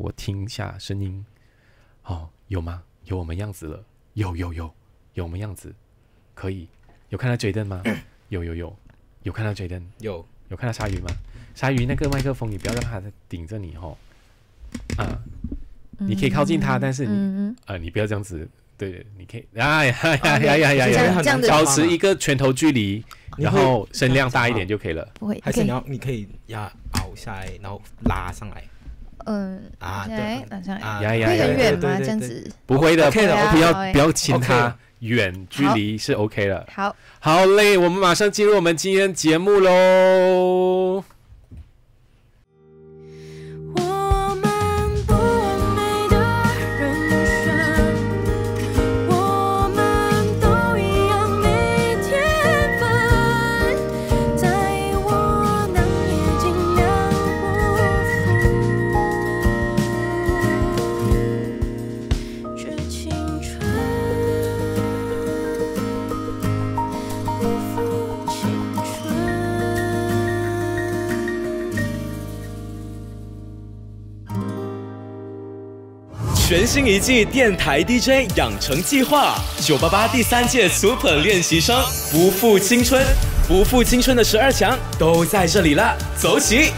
我听一下声音，哦，有吗？有我们样子了？有有有，有我们样子？可以？有看到 j a d e n 吗？有有有，有看到 j a d e n 有，有看到鲨鱼吗？鲨鱼那个麦克风，你不要让它在顶着你哦，啊，你可以靠近它，但是你啊，你不要这样子。对，你可以，哎呀呀呀呀呀，保持一个拳头距离，然后声量大一点就可以了。不会，还是你要你可以压凹下来，然后拉上来。嗯啊，对，马像，啊，会很远吗？这样子不会的，OK 的，我不要不要亲他，远距离是 OK 的。好，好嘞，我们马上进入我们今天节目喽。全新一季电台 DJ 养成计划，九八八第三届 Super 练习生不负青春，不负青春的十二强都在这里了，走起！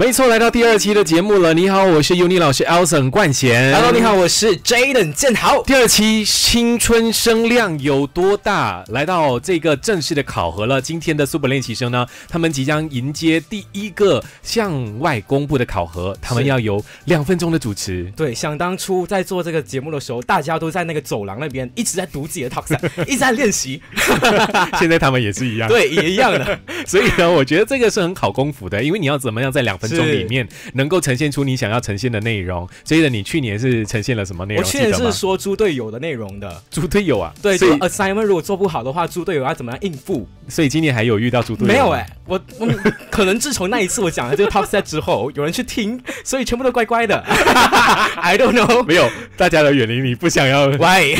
没错，来到第二期的节目了。你好，我是 UNI 老师 e l s o n 冠贤。Hello，你好，我是 Jaden 建豪。第二期青春声量有多大？来到这个正式的考核了。今天的 Super 练习生呢，他们即将迎接第一个向外公布的考核，他们要有两分钟的主持。对，想当初在做这个节目的时候，大家都在那个走廊那边一直在读自己的 t 台词，一直在练习。现在他们也是一样。对，也一样的。所以呢，我觉得这个是很考功夫的，因为你要怎么样在两分。从里面能够呈现出你想要呈现的内容。所以你去年是呈现了什么内容？我去年是说猪队友的内容的。猪队友啊？对。所以 s s i g n m e n t 如果做不好的话，猪队友要怎么样应付？所以今年还有遇到猪队友？没有哎，我我可能自从那一次我讲了这个 Top Set 之后，有人去听，所以全部都乖乖的。I don't know。没有，大家都远离你不想要。Why？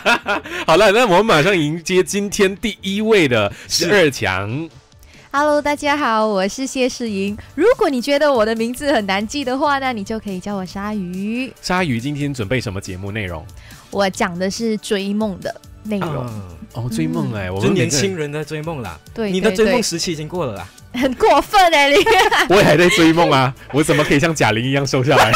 好了，那我们马上迎接今天第一位的十二强。Hello，大家好，我是谢世莹。如果你觉得我的名字很难记的话，那你就可以叫我鲨鱼。鲨鱼，今天准备什么节目内容？我讲的是追梦的内容哦。追梦哎，我们年轻人的追梦啦。对对。你的追梦时期已经过了啦。很过分哎，你。我也还在追梦啊，我怎么可以像贾玲一样瘦下来？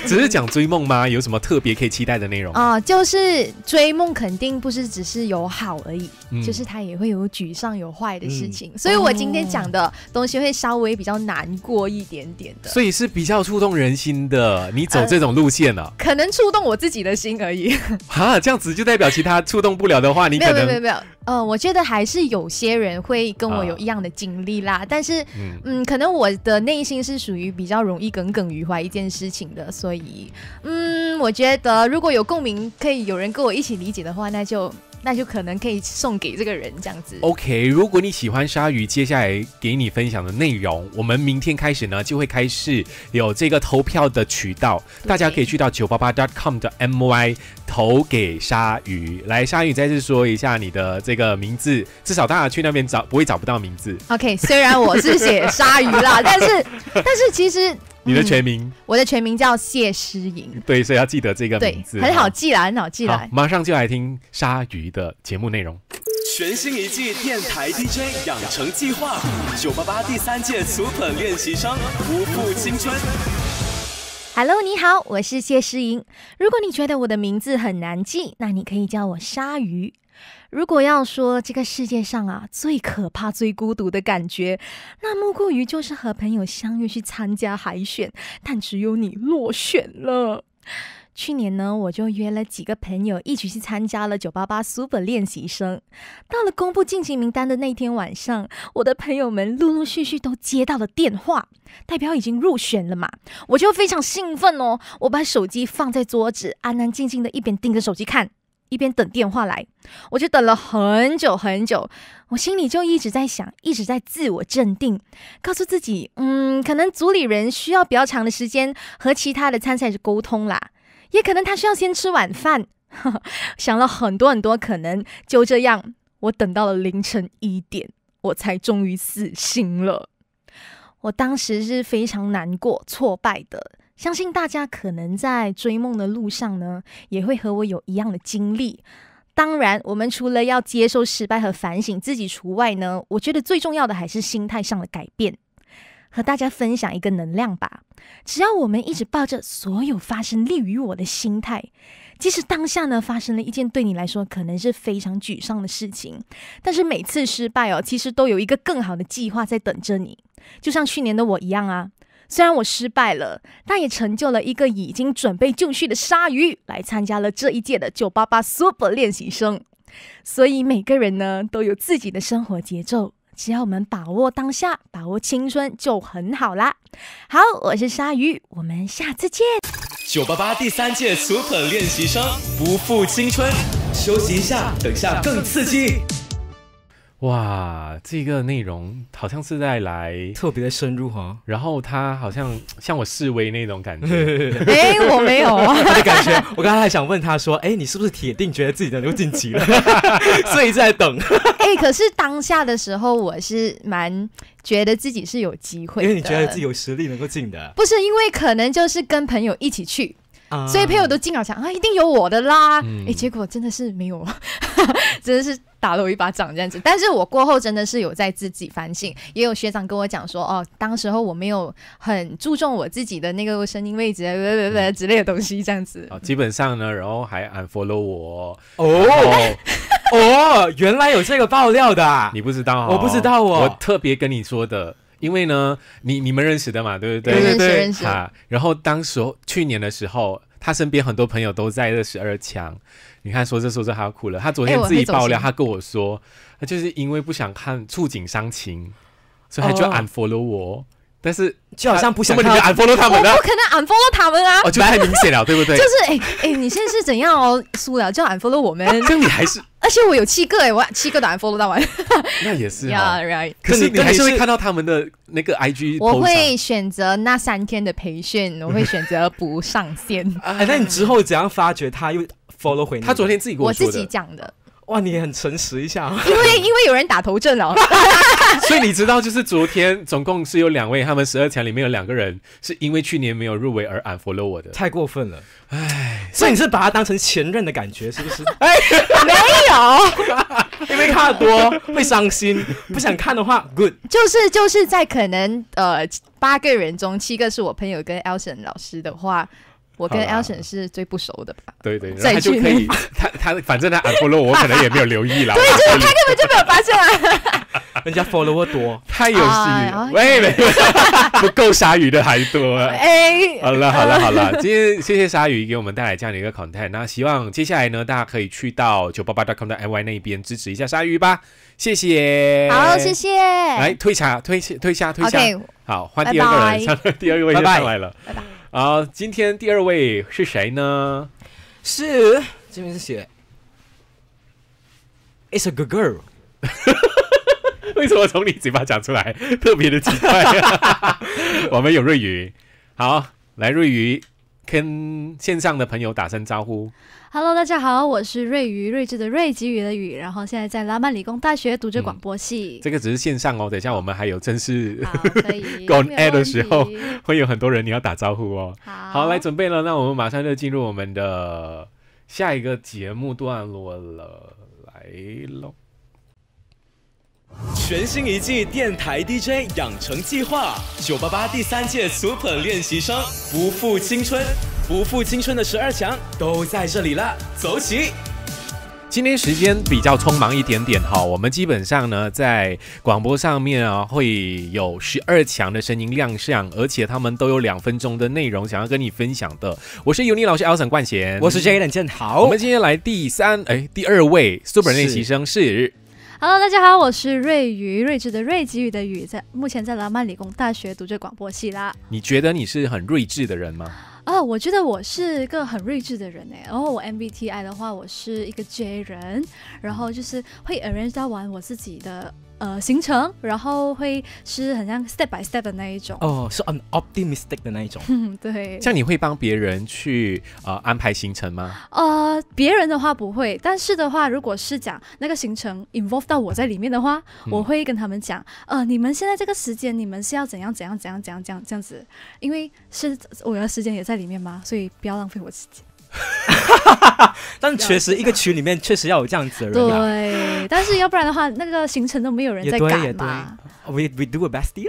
只是讲追梦吗？有什么特别可以期待的内容？啊，就是追梦，肯定不是只是有好而已。就是他也会有沮丧、有坏的事情，所以我今天讲的东西会稍微比较难过一点点的。所以是比较触动人心的。你走这种路线了，可能触动我自己的心而已。哈，这样子就代表其他触动不了的话，你没有没有没有。呃，我觉得还是有些人会跟我有一样的经历啦。但是，嗯，可能我的内心是属于比较容易耿耿于怀一件事情的，所以，嗯，我觉得如果有共鸣，可以有人跟我一起理解的话，那就。那就可能可以送给这个人这样子。OK，如果你喜欢鲨鱼，接下来给你分享的内容，我们明天开始呢就会开始有这个投票的渠道，大家可以去到九八八 .com 的 MY 投给鲨鱼。来，鲨鱼再次说一下你的这个名字，至少大家去那边找不会找不到名字。OK，虽然我是写鲨鱼啦，但是但是其实。你的全名，我的全名叫谢诗颖。对，所以要记得这个名字，很好记啦，很好记啦。马上就来听鲨鱼的节目内容。全新一季电台 DJ 养成计划，九八八第三届素粉练习生，不负青春。Hello，你好，我是谢诗莹。如果你觉得我的名字很难记，那你可以叫我鲨鱼。如果要说这个世界上啊最可怕、最孤独的感觉，那莫过于就是和朋友相约去参加海选，但只有你落选了。去年呢，我就约了几个朋友一起去参加了九八八书本练习生。到了公布晋级名单的那天晚上，我的朋友们陆陆续续都接到了电话，代表已经入选了嘛？我就非常兴奋哦！我把手机放在桌子，安安静静的一边盯着手机看，一边等电话来。我就等了很久很久，我心里就一直在想，一直在自我镇定，告诉自己，嗯，可能组里人需要比较长的时间和其他的参赛者沟通啦。也可能他需要先吃晚饭，想了很多很多可能，就这样，我等到了凌晨一点，我才终于死心了。我当时是非常难过、挫败的，相信大家可能在追梦的路上呢，也会和我有一样的经历。当然，我们除了要接受失败和反省自己除外呢，我觉得最重要的还是心态上的改变。和大家分享一个能量吧。只要我们一直抱着所有发生利于我的心态，即使当下呢发生了一件对你来说可能是非常沮丧的事情，但是每次失败哦，其实都有一个更好的计划在等着你。就像去年的我一样啊，虽然我失败了，但也成就了一个已经准备就绪的鲨鱼，来参加了这一届的九八八 Super 练习生。所以每个人呢都有自己的生活节奏。只要我们把握当下，把握青春就很好啦。好，我是鲨鱼，我们下次见。九八八第三届 Super 练习生不负青春，休息一下，等下更刺激。哇，这个内容好像是在来特别的深入哈，然后他好像向我示威那种感觉，哎，我没有啊，的感觉。我刚才还想问他说，哎，你是不是铁定觉得自己的能够晋级了，所以在等？哎，可是当下的时候，我是蛮觉得自己是有机会，因为你觉得自己有实力能够进的，不是因为可能就是跟朋友一起去。所以朋友都进了强啊，一定有我的啦！哎，结果真的是没有，真的是打了我一巴掌这样子。但是我过后真的是有在自己反省，也有学长跟我讲说，哦，当时候我没有很注重我自己的那个声音位置，别别别之类的东西这样子。啊，基本上呢，然后还 unfollow 我哦 哦，原来有这个爆料的，你不知道，我不知道哦，我特别跟你说的。因为呢，你你们认识的嘛，对不对？对对对，哈，然后当时去年的时候，他身边很多朋友都在这十二强。你看，说着说着他哭了。他昨天自己爆料，他跟我说，他就是因为不想看触景伤情，所以他就 unfollow 我。但是就好像不像，我不可能 u n follow 他们啊！太明显了，对不对？就是哎哎，你现在是怎样哦？输了就 u n follow 我们。就你还是，而且我有七个哎，我七个都 u n follow 到完。那也是啊，right？可是你还是会看到他们的那个 IG。我会选择那三天的培训，我会选择不上线。哎，那你之后怎样发觉他又 follow 回？他昨天自己给我自己讲的。哇，你很诚实一下。因为因为有人打头阵哦，所以你知道，就是昨天总共是有两位，他们十二强里面有两个人是因为去年没有入围而俺 follow 我的。太过分了，唉。所以你是把他当成前任的感觉，是不是？哎，没有，因为看多会伤心，不想看的话 good。就是就是在可能呃八个人中，七个是我朋友跟 Alison 老师的话。我跟 Alison 是最不熟的吧？对对，然后就可以他他反正他不 follow 我，可能也没有留意啦。对，就是他根本就没有发现。人家 follow 多，太 有戏，喂喂，不够鲨鱼的还多。哎，好了好了好了，今天谢谢鲨鱼给我们带来这样的一个 content。那希望接下来呢，大家可以去到九八八点 com 的 MY 那边支持一下鲨鱼吧。谢谢。好，谢谢。来退下，退下，退下，退下。好，换第二个人，第二位上来了。拜拜。啊，今天第二位是谁呢？是这边是写，It's a good girl。为什么从你嘴巴讲出来，特别的奇怪？我们有瑞宇，好，来瑞宇跟线上的朋友打声招呼。Hello，大家好，我是瑞宇，睿智的瑞，给予的宇，然后现在在拉曼理工大学读着广播系。这个只是线上哦，等一下我们还有正式，g o n add 的时候会有很多人，你要打招呼哦。好，来准备了，那我们马上就进入我们的下一个节目段落了，来喽。全新一季电台 DJ 养成计划，九八八第三届 Super 练习生不负青春，不负青春的十二强都在这里了，走起！今天时间比较匆忙一点点哈，我们基本上呢在广播上面啊会有十二强的声音亮相，而且他们都有两分钟的内容想要跟你分享的。我是尤尼老师，Alson 冠贤，我是 Jaden 建豪。我们今天来第三哎第二位 Super 练习生是。Hello，大家好，我是瑞宇，睿智的睿，给予的宇，在目前在拉曼理工大学读着广播系啦。你觉得你是很睿智的人吗？哦，我觉得我是个很睿智的人哎。然后我 MBTI 的话，我是一个 J 人，然后就是会 arrange 到玩我自己的。呃，行程，然后会是很像 step by step 的那一种哦，是 an optimistic 的那一种，嗯，对。像你会帮别人去呃安排行程吗？呃，别人的话不会，但是的话，如果是讲那个行程 involve 到我在里面的话，我会跟他们讲，呃，你们现在这个时间，你们是要怎样怎样怎样怎样这样这样子，因为是我的时间也在里面嘛，所以不要浪费我时间。但确实一个群里面确实要有这样子的人。对，但是要不然的话，那个行程都没有人在赶嘛。We we do a best, yeah.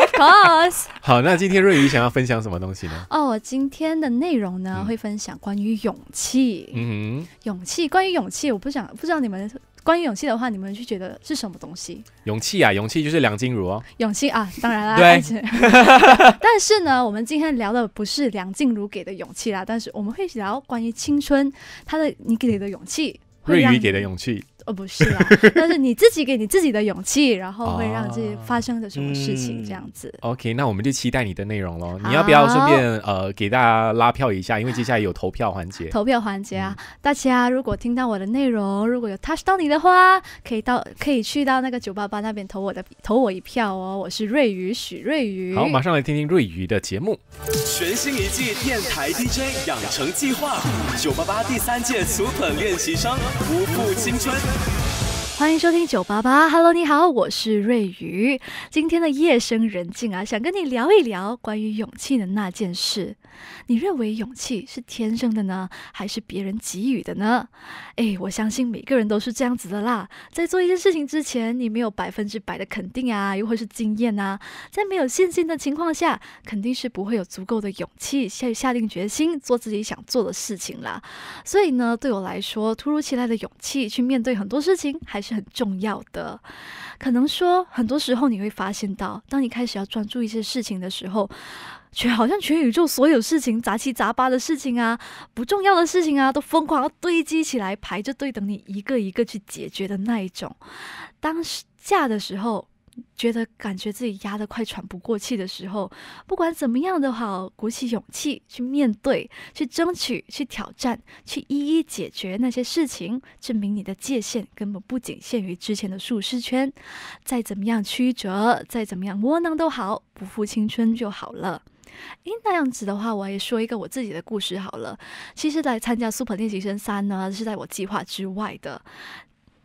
Of course. 好，那今天瑞宇想要分享什么东西呢？哦，我今天的内容呢，会分享关于勇气。嗯哼，勇气，关于勇气，我不想不知道你们。关于勇气的话，你们就觉得是什么东西？勇气啊，勇气就是梁静茹哦。勇气啊，当然啦。对。但是呢，我们今天聊的不是梁静茹给的勇气啦，但是我们会聊关于青春，他的你给的勇气，瑞宇给的勇气。不是，啊，但是你自己给你自己的勇气，然后会让这些发生的什么事情这样子。OK，那我们就期待你的内容喽。你要不要顺便呃给大家拉票一下？因为接下来有投票环节。投票环节啊，大家如果听到我的内容，如果有 touch 到你的话，可以到可以去到那个九八八那边投我的投我一票哦。我是瑞宇，许瑞宇。好，马上来听听瑞宇的节目。全新一季电台 DJ 养成计划，九八八第三届 e 粉练习生，不负青春。Bye. 欢迎收听九八八，Hello，你好，我是瑞宇。今天的夜深人静啊，想跟你聊一聊关于勇气的那件事。你认为勇气是天生的呢，还是别人给予的呢？哎，我相信每个人都是这样子的啦。在做一件事情之前，你没有百分之百的肯定啊，又或是经验啊，在没有信心的情况下，肯定是不会有足够的勇气下下定决心做自己想做的事情啦。所以呢，对我来说，突如其来的勇气去面对很多事情，还是。很重要的，可能说，很多时候你会发现到，当你开始要专注一些事情的时候，全好像全宇宙所有事情，杂七杂八的事情啊，不重要的事情啊，都疯狂要堆积起来，排着队等你一个一个去解决的那一种，当下的时候。觉得感觉自己压得快喘不过气的时候，不管怎么样都好，鼓起勇气去面对，去争取，去挑战，去一一解决那些事情，证明你的界限根本不仅限于之前的舒适圈。再怎么样曲折，再怎么样窝囊都好，不负青春就好了。诶，那样子的话，我也说一个我自己的故事好了。其实来参加《Super 练习生》三呢，是在我计划之外的。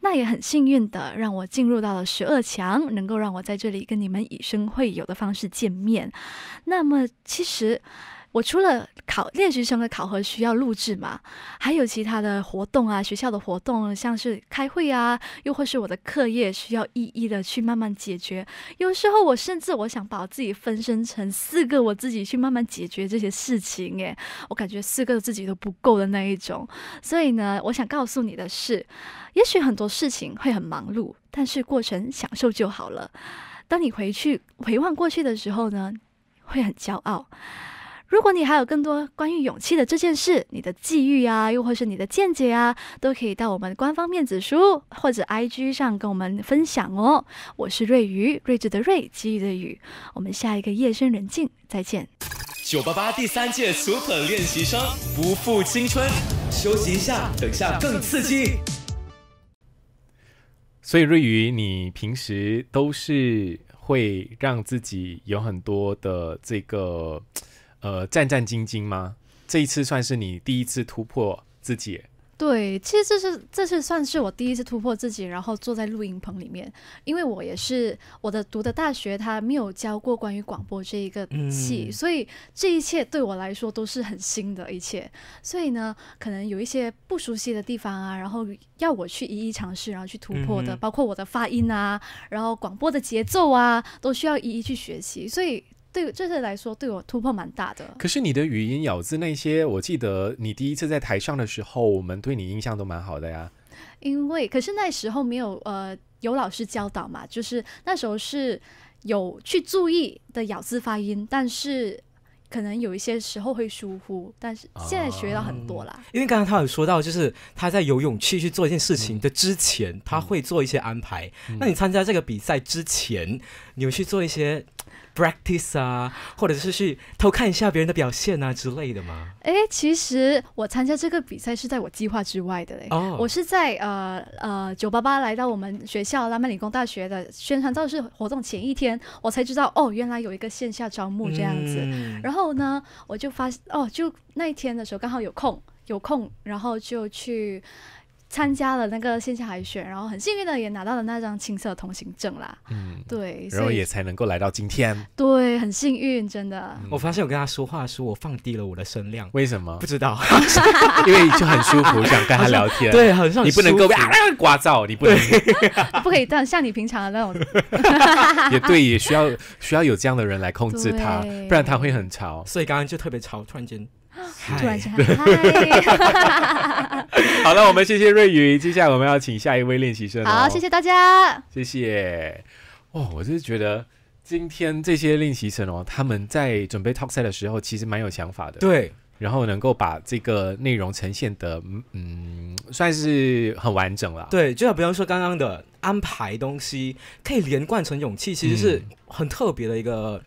那也很幸运的，让我进入到了十二强，能够让我在这里跟你们以身会友的方式见面。那么其实。我除了考练习生的考核需要录制嘛，还有其他的活动啊，学校的活动，像是开会啊，又或是我的课业需要一一的去慢慢解决。有时候我甚至我想把自己分身成四个我自己去慢慢解决这些事情，诶，我感觉四个自己都不够的那一种。所以呢，我想告诉你的是，也许很多事情会很忙碌，但是过程享受就好了。当你回去回望过去的时候呢，会很骄傲。如果你还有更多关于勇气的这件事，你的际遇啊，又或是你的见解啊，都可以到我们官方面子书或者 I G 上跟我们分享哦。我是瑞宇，睿智的睿，机遇的宇。我们下一个夜深人静再见。九八八第三届素粉练习生不负青春，休息一下，等下更刺激。所以瑞宇，你平时都是会让自己有很多的这个。呃，战战兢兢吗？这一次算是你第一次突破自己？对，其实这是这是算是我第一次突破自己，然后坐在录音棚里面，因为我也是我的读的大学他没有教过关于广播这一个系，所以这一切对我来说都是很新的一切，所以呢，可能有一些不熟悉的地方啊，然后要我去一一尝试，然后去突破的，包括我的发音啊，然后广播的节奏啊，都需要一一去学习，所以。对这次来说，对我突破蛮大的。可是你的语音咬字那些，我记得你第一次在台上的时候，我们对你印象都蛮好的呀。因为，可是那时候没有呃有老师教导嘛，就是那时候是有去注意的咬字发音，但是可能有一些时候会疏忽。但是现在学到很多啦。因为刚刚他有说到，就是他在有勇气去做一件事情的之前，他会做一些安排。那你参加这个比赛之前，你有去做一些。practice 啊，或者是去偷看一下别人的表现啊之类的吗？哎，其实我参加这个比赛是在我计划之外的嘞。哦，我是在呃呃九八八来到我们学校拉曼理工大学的宣传造势活动前一天，我才知道哦，原来有一个线下招募这样子。然后呢，我就发现哦，就那一天的时候刚好有空有空，然后就去。参加了那个线下海选，然后很幸运的也拿到了那张青色通行证啦。嗯，对，然后也才能够来到今天。对，很幸运，真的。我发现我跟他说话时，我放低了我的声量。为什么？不知道，因为就很舒服，想跟他聊天。对，好像你不能够 刮噪，你不能，不可以。但像你平常的那种，也对，也需要需要有这样的人来控制他，不然他会很吵。所以刚刚就特别吵，突然间，突然间。好了，我们谢谢瑞宇。接下来我们要请下一位练习生。好，谢谢大家。谢谢。哦，我就是觉得今天这些练习生哦，他们在准备 talk 赛的时候，其实蛮有想法的。对。然后能够把这个内容呈现的，嗯，算是很完整了。对，就像比方说刚刚的安排东西，可以连贯成勇气，其实是很特别的一个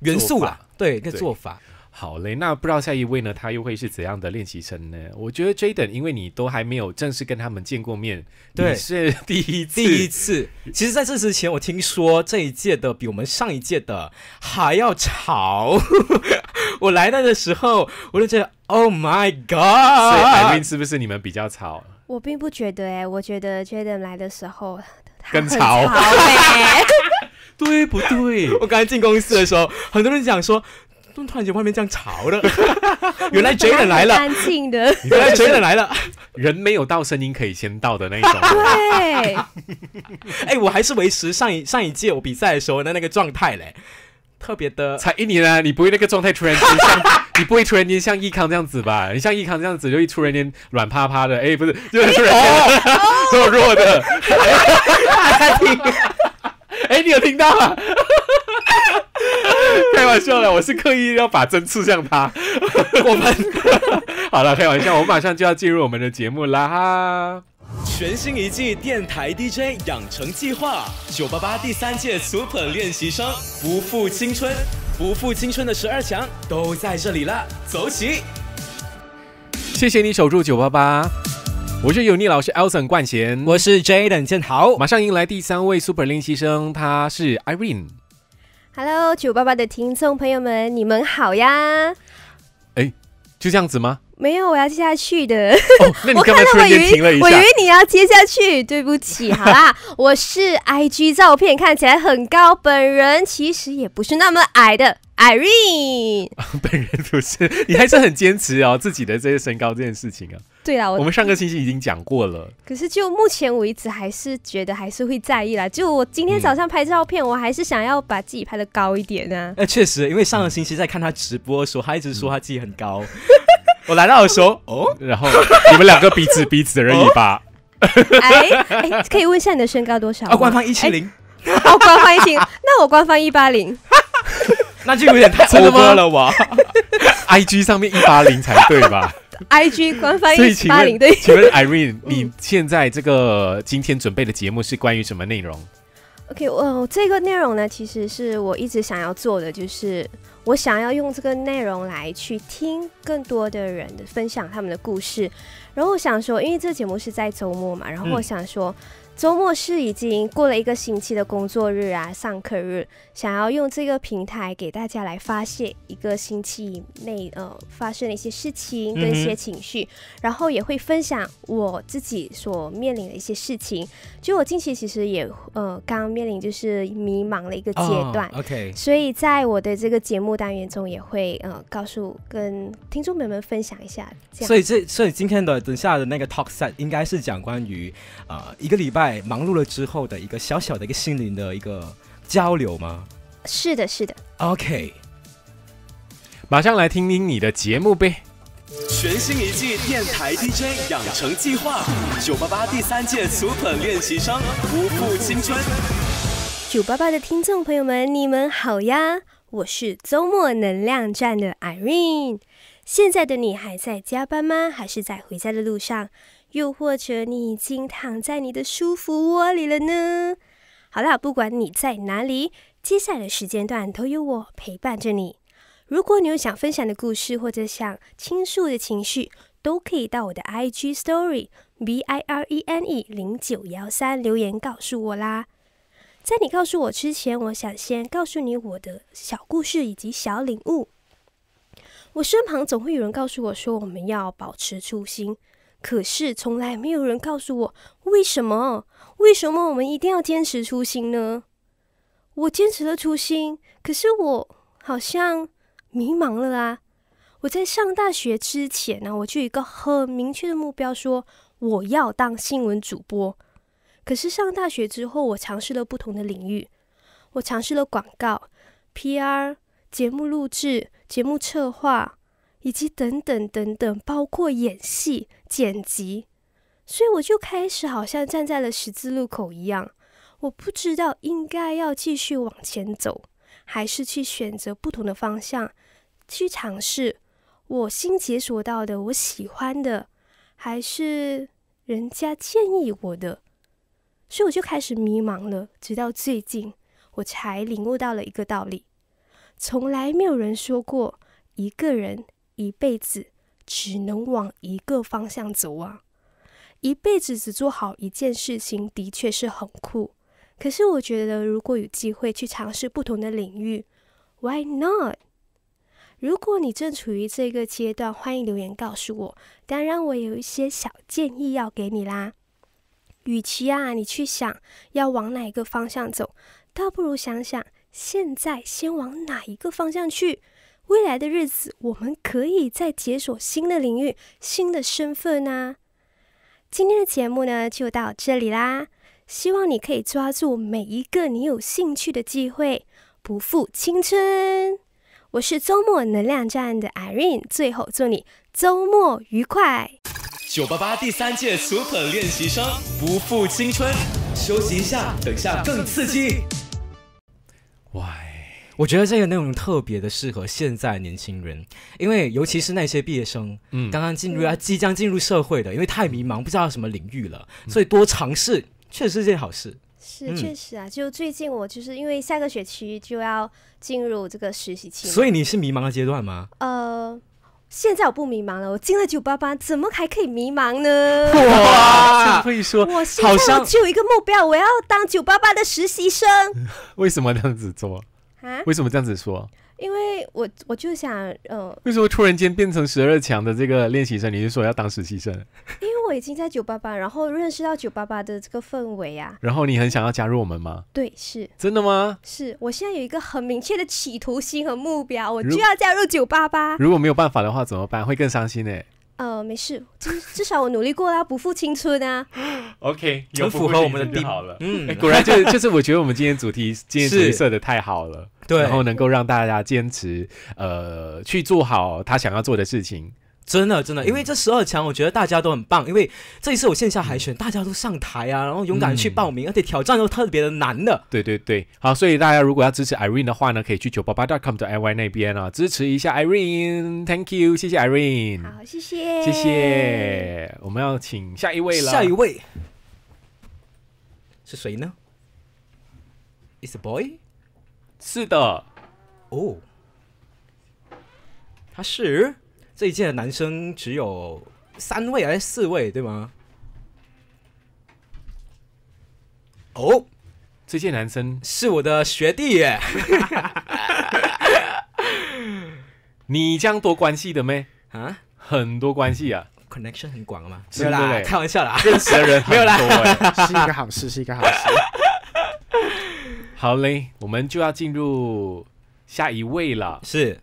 元素啦。对，一个做法。好嘞，那不知道下一位呢？他又会是怎样的练习生呢？我觉得 Jaden，因为你都还没有正式跟他们见过面，对，是第一第一次。其实，在这之前，我听说这一届的比我们上一届的还要潮。我来那的时候，我就觉得 Oh my God！所以，海冰是不是你们比较潮？我并不觉得哎，我觉得 Jaden 来的时候更潮，对不对？我刚才进公司的时候，很多人讲说。突然间外面这样吵了，原来嘴脸来了，安静的。原来嘴脸来了，人没有到，声音可以先到的那一种。对。哎，我还是维持上一上一届我比赛的时候的那个状态嘞，特别的。才一年啊，你不会那个状态突然间，你不会突然间像易康这样子吧？你像易康这样子，就一突然间软趴趴的。哎，不是，就是突然间弱弱的。哎，你有听到吗？开玩笑了，我是刻意要把针刺向他。我们 好了，开玩笑，我们马上就要进入我们的节目啦！哈，全新一季电台 DJ 养成计划九八八第三届 Super 练习生，不负青春，不负青春的十二强都在这里了，走起！谢谢你守住九八八。我是有逆老师 Elson 冠贤，我是 Jaden 钟豪，马上迎来第三位 Super 练习生，他是 Irene。Hello，九八八的听众朋友们，你们好呀！哎，就这样子吗？没有，我要接下去的。哦，那你 刚才说暂停了一下，我以为你要接下去，对不起，好啦，我是 I G 照片看起来很高，本人其实也不是那么矮的，Irene。本人不是，你还是很坚持哦，自己的这些身高这件事情啊。对啦，我们上个星期已经讲过了。可是就目前为止，还是觉得还是会在意啦。就我今天早上拍照片，我还是想要把自己拍的高一点啊。那确实，因为上个星期在看他直播的时候，他一直说他自己很高。我来到的时候，哦，然后你们两个彼此彼此而已吧。哎，哎、可以问一下你的身高多少？啊，官方一七零。哦，官方一七，那我官方一八零，那就有点太高了吧哇，IG 上面一八零才对吧？I G 官方八零对。请问 Irene，你现在这个今天准备的节目是关于什么内容？OK，哦，这个内容呢，其实是我一直想要做的，就是我想要用这个内容来去听更多的人分享他们的故事。然后我想说，因为这个节目是在周末嘛，然后我想说。周末是已经过了一个星期的工作日啊，上课日，想要用这个平台给大家来发泄一个星期内呃发生的一些事情跟一些情绪，然后也会分享我自己所面临的一些事情。就我近期其实也呃刚面临就是迷茫的一个阶段，OK。所以在我的这个节目单元中也会呃告诉跟听众朋友们分享一下。所以这所以今天的等下的那个 talk set 应该是讲关于呃一个礼拜。忙碌了之后的一个小小的一个心灵的一个交流吗？是的，是的。OK，马上来听听你的节目呗！全新一季电台 DJ 养成计划，九八八第三届素粉练习生不负青春。九八八的听众朋友们，你们好呀！我是周末能量站的 Irene。现在的你还在加班吗？还是在回家的路上？又或者你已经躺在你的舒服窝里了呢？好啦，不管你在哪里，接下来的时间段都有我陪伴着你。如果你有想分享的故事或者想倾诉的情绪，都可以到我的 IG Story B I R E N E 零九幺三留言告诉我啦。在你告诉我之前，我想先告诉你我的小故事以及小领悟。我身旁总会有人告诉我，说我们要保持初心。可是，从来没有人告诉我为什么？为什么我们一定要坚持初心呢？我坚持了初心，可是我好像迷茫了啊！我在上大学之前呢，我就有一个很明确的目标，说我要当新闻主播。可是上大学之后，我尝试了不同的领域，我尝试了广告、PR、节目录制、节目策划。以及等等等等，包括演戏、剪辑，所以我就开始好像站在了十字路口一样，我不知道应该要继续往前走，还是去选择不同的方向去尝试我新解锁到的、我喜欢的，还是人家建议我的，所以我就开始迷茫了。直到最近，我才领悟到了一个道理：，从来没有人说过一个人。一辈子只能往一个方向走啊！一辈子只做好一件事情，的确是很酷。可是我觉得，如果有机会去尝试不同的领域，Why not？如果你正处于这个阶段，欢迎留言告诉我。当然，我有一些小建议要给你啦。与其啊，你去想要往哪一个方向走，倒不如想想现在先往哪一个方向去。未来的日子，我们可以再解锁新的领域、新的身份啊！今天的节目呢，就到这里啦。希望你可以抓住每一个你有兴趣的机会，不负青春。我是周末能量站的 Irene，最后祝你周末愉快。九八八第三届 e 粉练习生，不负青春。休息一下，等下更刺激。Why？我觉得这个内容特别的适合现在年轻人，因为尤其是那些毕业生，嗯，刚刚进入啊，即将进入社会的，因为太迷茫，不知道什么领域了，所以多尝试确实是件好事。是确实啊，就最近我就是因为下个学期就要进入这个实习期，所以你是迷茫的阶段吗？呃，现在我不迷茫了，我进了九八八，怎么还可以迷茫呢？哇，可以说，我现在只有一个目标，我要当九八八的实习生。为什么这样子做？啊？为什么这样子说？因为我我就想，呃，为什么突然间变成十二强的这个练习生？你是说要当实习生？因为我已经在九八八，然后认识到九八八的这个氛围啊。然后你很想要加入我们吗？对，是。真的吗？是我现在有一个很明确的企图心和目标，我就要加入九八八。如果没有办法的话，怎么办？会更伤心呢。呃，没事，至 至少我努力过啊，不负青春啊。OK，有符合我们的底好了。嗯，果然就是就是，我觉得我们今天主题今天设的太好了，对，然后能够让大家坚持呃去做好他想要做的事情。真的，真的，因为这十二强，我觉得大家都很棒。因为这一次我线下海选，大家都上台啊，然后勇敢去报名，而且挑战都特别的难的。对对对，好，所以大家如果要支持 Irene 的话呢，可以去九八八 dot com 的 I Y 那边啊，支持一下 Irene，Thank you，谢谢 Irene。好，谢谢，谢谢。我们要请下一位了，下一位是谁呢？It's a boy。是的，哦，他是。这一届的男生只有三位还是四位对吗？哦，这届男生是我的学弟耶。你这样多关系的咩？啊？很多关系啊，connection 很广嘛。是啦，开玩笑啦，认识的人 没有啦，是一个好事，是一个好事。好嘞，我们就要进入下一位了。是，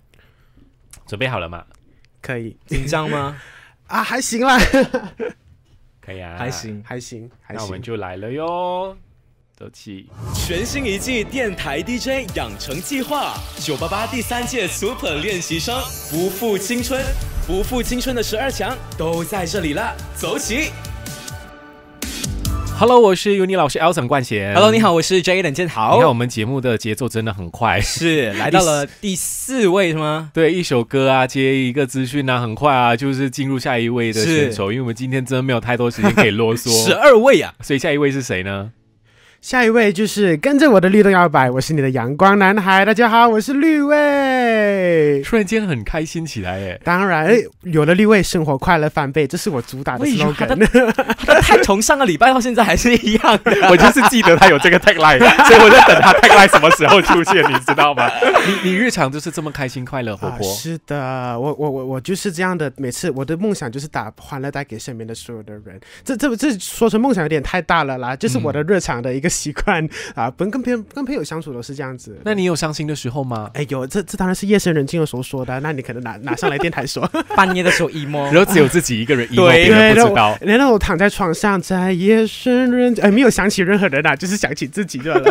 准备好了吗？可以紧张吗？啊，还行啦。可以啊，还行，还行，还行。那我们就来了哟，走起！全新一季电台 DJ 养成计划，九八八第三届 Super 练习生，不负青春，不负青春的十二强都在这里了，走起！Hello，我是 Uni 老师 Alson 冠贤。Hello，你好，我是 Jalen 建豪。你看我们节目的节奏真的很快，是 来到了第四位是吗？对，一首歌啊，接一个资讯啊，很快啊，就是进入下一位的选手。因为我们今天真的没有太多时间可以啰嗦，十二位啊，所以下一位是谁呢？下一位就是跟着我的律动摇摆，我是你的阳光男孩。大家好，我是绿卫，突然间很开心起来，耶！当然有了绿卫，生活快乐翻倍，这是我主打的 slogan。他太从上个礼拜到现在还是一样的，我就是记得他有这个 tagline，所以我在等他 tagline 什么时候出现，你知道吗？你你日常就是这么开心、快乐、活泼？是的，我我我我就是这样的。每次我的梦想就是打欢乐带给身边的所有的人。这这这说成梦想有点太大了啦，就是我的日常的一个。习惯 啊，不跟别人跟朋友相处都是这样子。那你有伤心的时候吗？哎，有，这这当然是夜深人静的时候说的。那你可能拿 拿上来电台说，半夜的时候 emo，然后只有自己一个人 emo，别人不知道。然后我躺在床上，在夜深人，哎，没有想起任何人啊，就是想起自己了。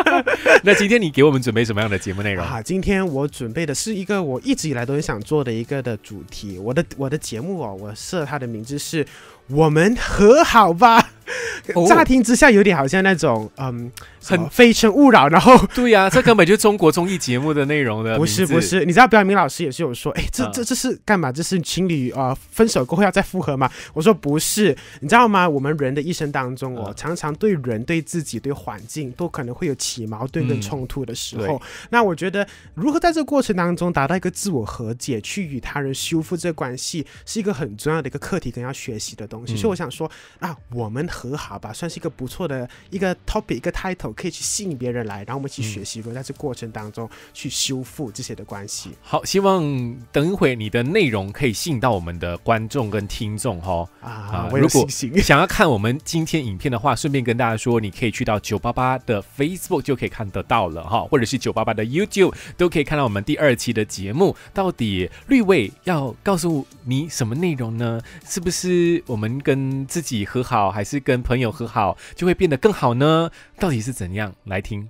那今天你给我们准备什么样的节目内容啊？今天我准备的是一个我一直以来都很想做的一个的主题。我的我的节目哦，我设它的名字是“我们和好吧”。乍听之下有点好像那种，嗯，很非诚勿扰，然后对呀，这根本就是中国综艺节目的内容的。不是不是，你知道，表明老师也是有说，哎，这这这是干嘛？这是情侣啊，分手过后要再复合吗？我说不是，你知道吗？我们人的一生当中，我常常对人、对自己、对环境，都可能会有起矛盾跟冲突的时候。那我觉得，如何在这个过程当中达到一个自我和解，去与他人修复这关系，是一个很重要的一个课题跟要学习的东西。所以我想说啊，我们。和好吧，算是一个不错的一个 topic，一个 title，可以去吸引别人来，然后我们一起学习，如后在这过程当中去修复这些的关系。好，希望等一会你的内容可以吸引到我们的观众跟听众哈。啊，我果 想要看我们今天影片的话，顺便跟大家说，你可以去到九八八的 Facebook 就可以看得到了哈，或者是九八八的 YouTube 都可以看到我们第二期的节目。到底绿卫要告诉你什么内容呢？是不是我们跟自己和好，还是？跟朋友和好就会变得更好呢？到底是怎样？来听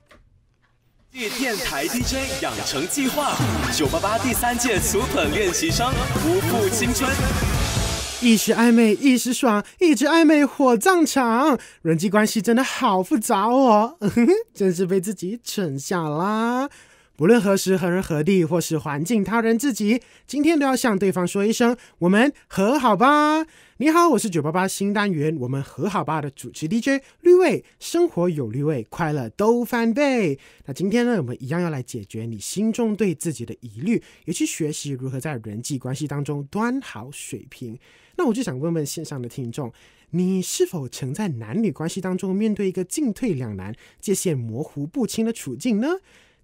电台 DJ 养成计划九八八第三届素粉练习生不负青春，一时暧昧一时爽，一直暧昧火葬场，人际关系真的好复杂哦，真是被自己蠢下啦！不论何时何人何地，或是环境他人自己，今天都要向对方说一声：我们和好吧。你好，我是九八八新单元，我们和好吧的主持 DJ 绿卫，生活有绿卫，快乐都翻倍。那今天呢，我们一样要来解决你心中对自己的疑虑，也去学习如何在人际关系当中端好水平。那我就想问问线上的听众，你是否曾在男女关系当中面对一个进退两难、界限模糊不清的处境呢？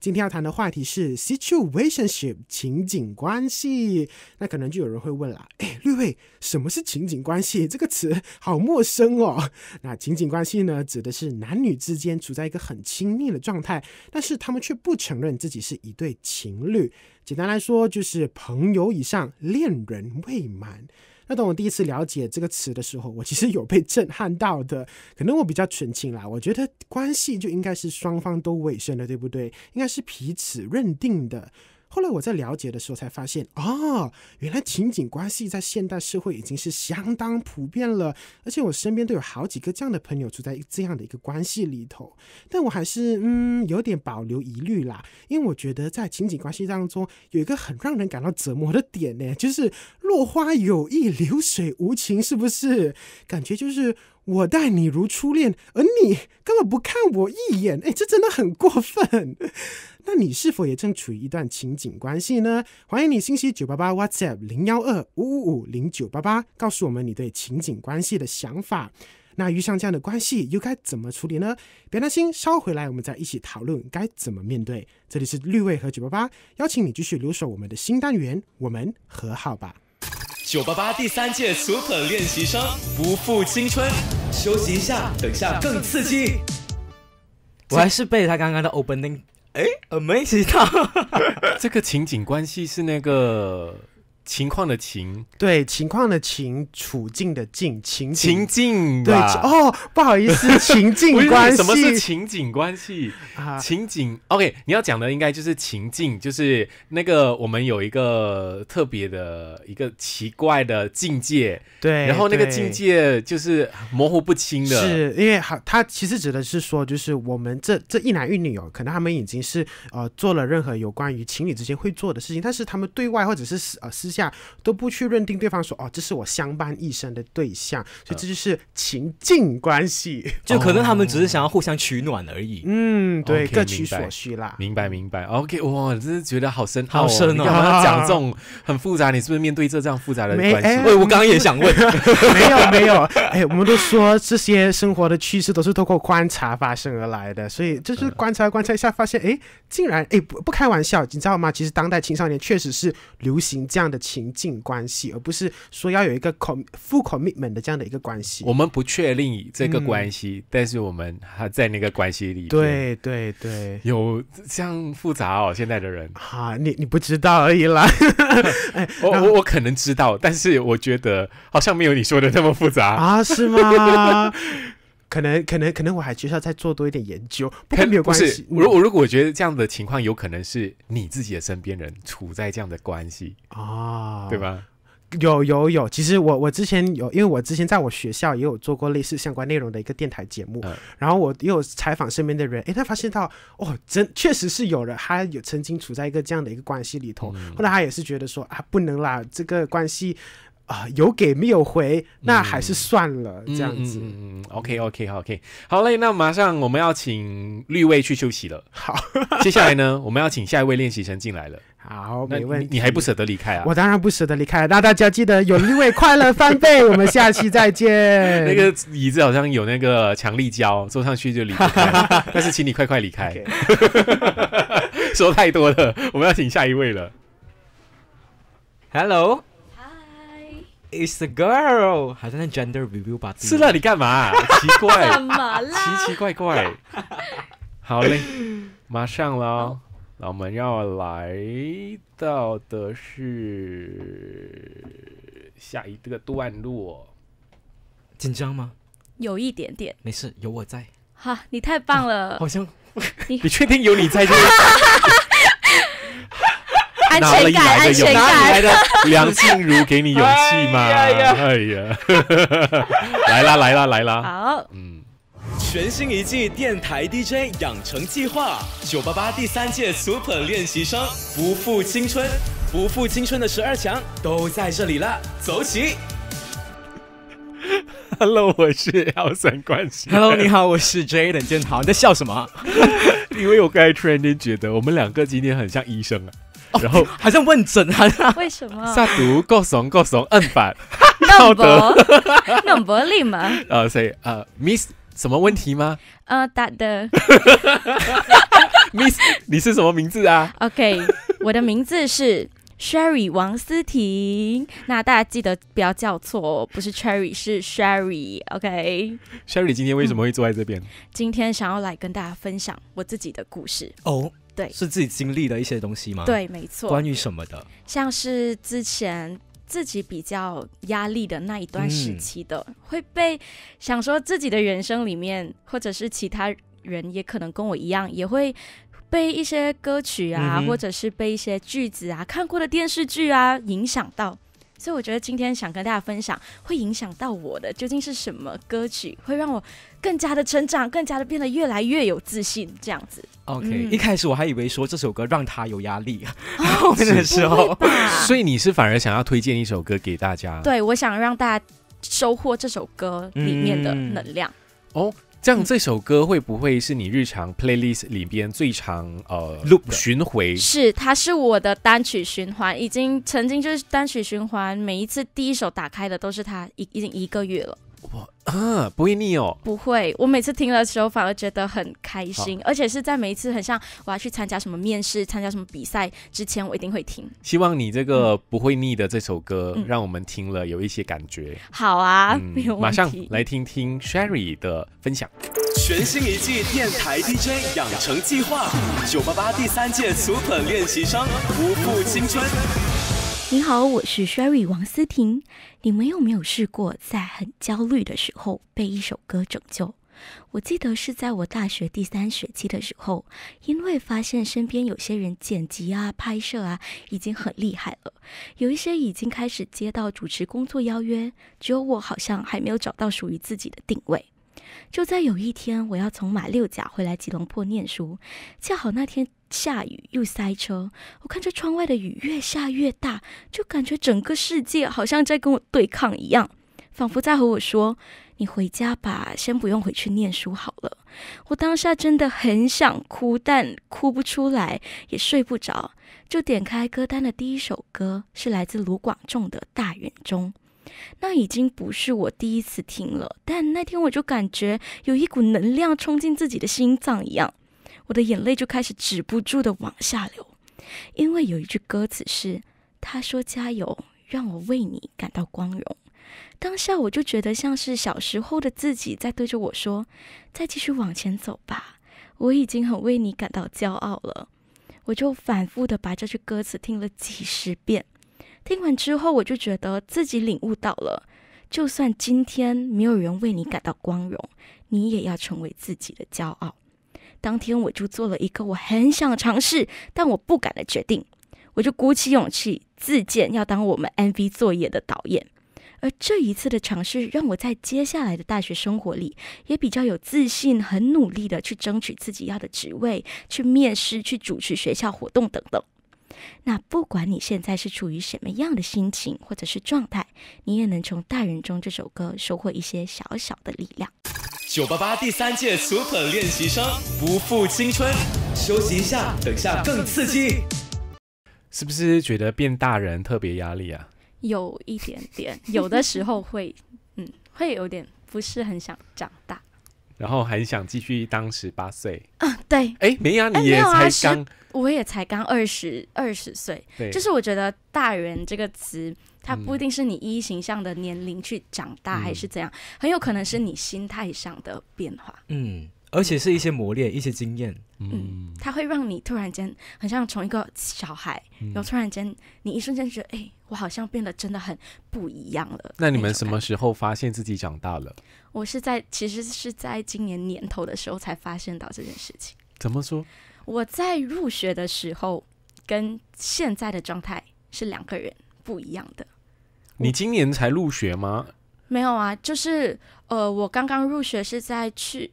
今天要谈的话题是 situationship 情景关系。那可能就有人会问了，哎，绿卫，什么是情景关系？这个词好陌生哦。那情景关系呢，指的是男女之间处在一个很亲密的状态，但是他们却不承认自己是一对情侣。简单来说，就是朋友以上，恋人未满。那当我第一次了解这个词的时候，我其实有被震撼到的。可能我比较纯情啦，我觉得关系就应该是双方都委身的，对不对？应该是彼此认定的。后来我在了解的时候才发现，哦，原来情景关系在现代社会已经是相当普遍了，而且我身边都有好几个这样的朋友处在这样的一个关系里头。但我还是嗯有点保留疑虑啦，因为我觉得在情景关系当中有一个很让人感到折磨的点呢，就是落花有意，流水无情，是不是？感觉就是。我待你如初恋，而你根本不看我一眼，哎，这真的很过分。那你是否也正处于一段情景关系呢？欢迎你信息九八八 WhatsApp 零幺二五五五零九八八，告诉我们你对情景关系的想法。那遇上这样的关系，又该怎么处理呢？别担心，稍回来我们再一起讨论该怎么面对。这里是绿卫和九八八，邀请你继续留守我们的新单元，我们和好吧。九八八第三届 Super 练习生不负青春，休息一下，等下更刺激。我还是被他刚刚的 Opening，哎，Amazing 到，这个情景关系是那个。情况的情，对情况的情，处境的境，情情境，对哦，不好意思，情境 关系，什么是情景关系？情景，OK，你要讲的应该就是情境，就是那个我们有一个特别的一个奇怪的境界，对，然后那个境界就是模糊不清的，是因为好，他其实指的是说，就是我们这这一男一女哦，可能他们已经是呃做了任何有关于情侣之间会做的事情，但是他们对外或者是呃私。下都不去认定对方说哦，这是我相伴一生的对象，所以这就是情境关系，就可能他们只是想要互相取暖而已。嗯，对，各取所需啦。明白，明白。OK，哇，真是觉得好深，好深哦。讲这种很复杂，你是不是面对这这样复杂的关系？哎，我刚刚也想问。没有，没有。哎，我们都说这些生活的趋势都是透过观察发生而来的，所以就是观察观察一下，发现哎，竟然哎不不开玩笑，你知道吗？其实当代青少年确实是流行这样的。情境关系，而不是说要有一个 com full commitment 的这样的一个关系。我们不确定这个关系，但是我们还在那个关系里。对对对，有这样复杂哦，现在的人。好，你你不知道而已啦。我我我可能知道，但是我觉得好像没有你说的那么复杂啊？是吗？可能可能可能，我还需要再做多一点研究，不没有关系。如如果我觉得这样的情况有可能是你自己的身边人处在这样的关系啊，对吧？有有有，其实我我之前有，因为我之前在我学校也有做过类似相关内容的一个电台节目，然后我也有采访身边的人，哎，他发现到哦，真确实是有人，他有曾经处在一个这样的一个关系里头，后来他也是觉得说啊，不能啦，这个关系。啊，有给没有回，那还是算了这样子。嗯，OK OK OK，好嘞，那马上我们要请绿位去休息了。好，接下来呢，我们要请下一位练习生进来了。好，没问题。你还不舍得离开啊？我当然不舍得离开。那大家记得有绿位快乐翻倍。我们下期再见。那个椅子好像有那个强力胶，坐上去就离。但是请你快快离开。说太多了，我们要请下一位了。Hello。Is a girl，还在那 gender review 把是了，你干嘛？奇怪，干嘛啦？奇奇怪怪。好嘞，马上了。那我们要来到的是下一个段落。紧张吗？有一点点。没事，有我在。哈，你太棒了。好像你，你确定有你在这？安全来的勇气？来的梁静茹给你勇气吗？哎呀，来啦来啦来啦！好，嗯，全新一季电台 DJ 养成计划九八八第三届 Super 练习生不负青春，不负青春的十二强都在这里了，走起！Hello，我是 L 三冠希。Hello，你好，我是 j e n 建豪。你在笑什么？因为我刚才突然间觉得我们两个今天很像医生啊。然后好像问诊，好 像为什么下毒？够怂够怂，摁板。道德，道 德立吗？呃，谁？呃，Miss 什么问题吗？呃，打的。Miss，你是什么名字啊？OK，我的名字是 Sherry 王思婷。那大家记得不要叫错，不是 Cherry，是 Sherry。OK。Sherry 今天为什么会坐在这边？今天想要来跟大家分享我自己的故事。哦。对，是自己经历的一些东西吗？对，没错。关于什么的？像是之前自己比较压力的那一段时期的，会被想说自己的人生里面，或者是其他人也可能跟我一样，也会被一些歌曲啊，或者是被一些句子啊、看过的电视剧啊影响到。所以我觉得今天想跟大家分享，会影响到我的究竟是什么歌曲，会让我。更加的成长，更加的变得越来越有自信，这样子。OK，一开始我还以为说这首歌让他有压力，后面的时候，所以你是反而想要推荐一首歌给大家？对，我想让大家收获这首歌里面的能量。哦，这样这首歌会不会是你日常 playlist 里边最长呃 loop 循环？是，它是我的单曲循环，已经曾经就是单曲循环，每一次第一首打开的都是它，已已经一个月了。我啊，不会腻哦，不会。我每次听的时候，反而觉得很开心，而且是在每一次很像我要去参加什么面试、参加什么比赛之前，我一定会听。希望你这个不会腻的这首歌，让我们听了有一些感觉。好啊，没有问题。马上来听听 Sherry 的分享。全新一季电台 DJ 养成计划，九八八第三届 Super 练习生，不负青春。你好，我是 Sherry 王思婷。你们有没有试过在很焦虑的时候被一首歌拯救？我记得是在我大学第三学期的时候，因为发现身边有些人剪辑啊、拍摄啊已经很厉害了，有一些已经开始接到主持工作邀约，只有我好像还没有找到属于自己的定位。就在有一天，我要从马六甲回来吉隆坡念书，恰好那天下雨又塞车。我看着窗外的雨越下越大，就感觉整个世界好像在跟我对抗一样，仿佛在和我说：“你回家吧，先不用回去念书好了。”我当下真的很想哭，但哭不出来，也睡不着，就点开歌单的第一首歌，是来自卢广仲的《大远中》。那已经不是我第一次听了，但那天我就感觉有一股能量冲进自己的心脏一样，我的眼泪就开始止不住的往下流。因为有一句歌词是他说加油，让我为你感到光荣。当下我就觉得像是小时候的自己在对着我说，再继续往前走吧，我已经很为你感到骄傲了。我就反复的把这句歌词听了几十遍。听完之后，我就觉得自己领悟到了，就算今天没有人为你感到光荣，你也要成为自己的骄傲。当天我就做了一个我很想尝试但我不敢的决定，我就鼓起勇气自荐要当我们 MV 作业的导演。而这一次的尝试，让我在接下来的大学生活里也比较有自信，很努力的去争取自己要的职位，去面试，去主持学校活动等等。那不管你现在是处于什么样的心情或者是状态，你也能从《大人中》这首歌收获一些小小的力量。九八八第三届 Super 练习生不负青春，休息一下，等下更刺激。是不是觉得变大人特别压力啊？有一点点，有的时候会，嗯，会有点不是很想长大。然后很想继续当十八岁，嗯，对，哎，没啊，你也才刚，我也才刚二十二十岁，对，就是我觉得“大人”这个词，它不一定是你一形象的年龄去长大还是怎样，很有可能是你心态上的变化，嗯。而且是一些磨练，一些经验，嗯，它会让你突然间很像从一个小孩，然后突然间你一瞬间觉得，哎，我好像变得真的很不一样了。那你们什么时候发现自己长大了？我是在其实是在今年年头的时候才发现到这件事情。怎么说？我在入学的时候跟现在的状态是两个人不一样的。你今年才入学吗？没有啊，就是呃，我刚刚入学是在去。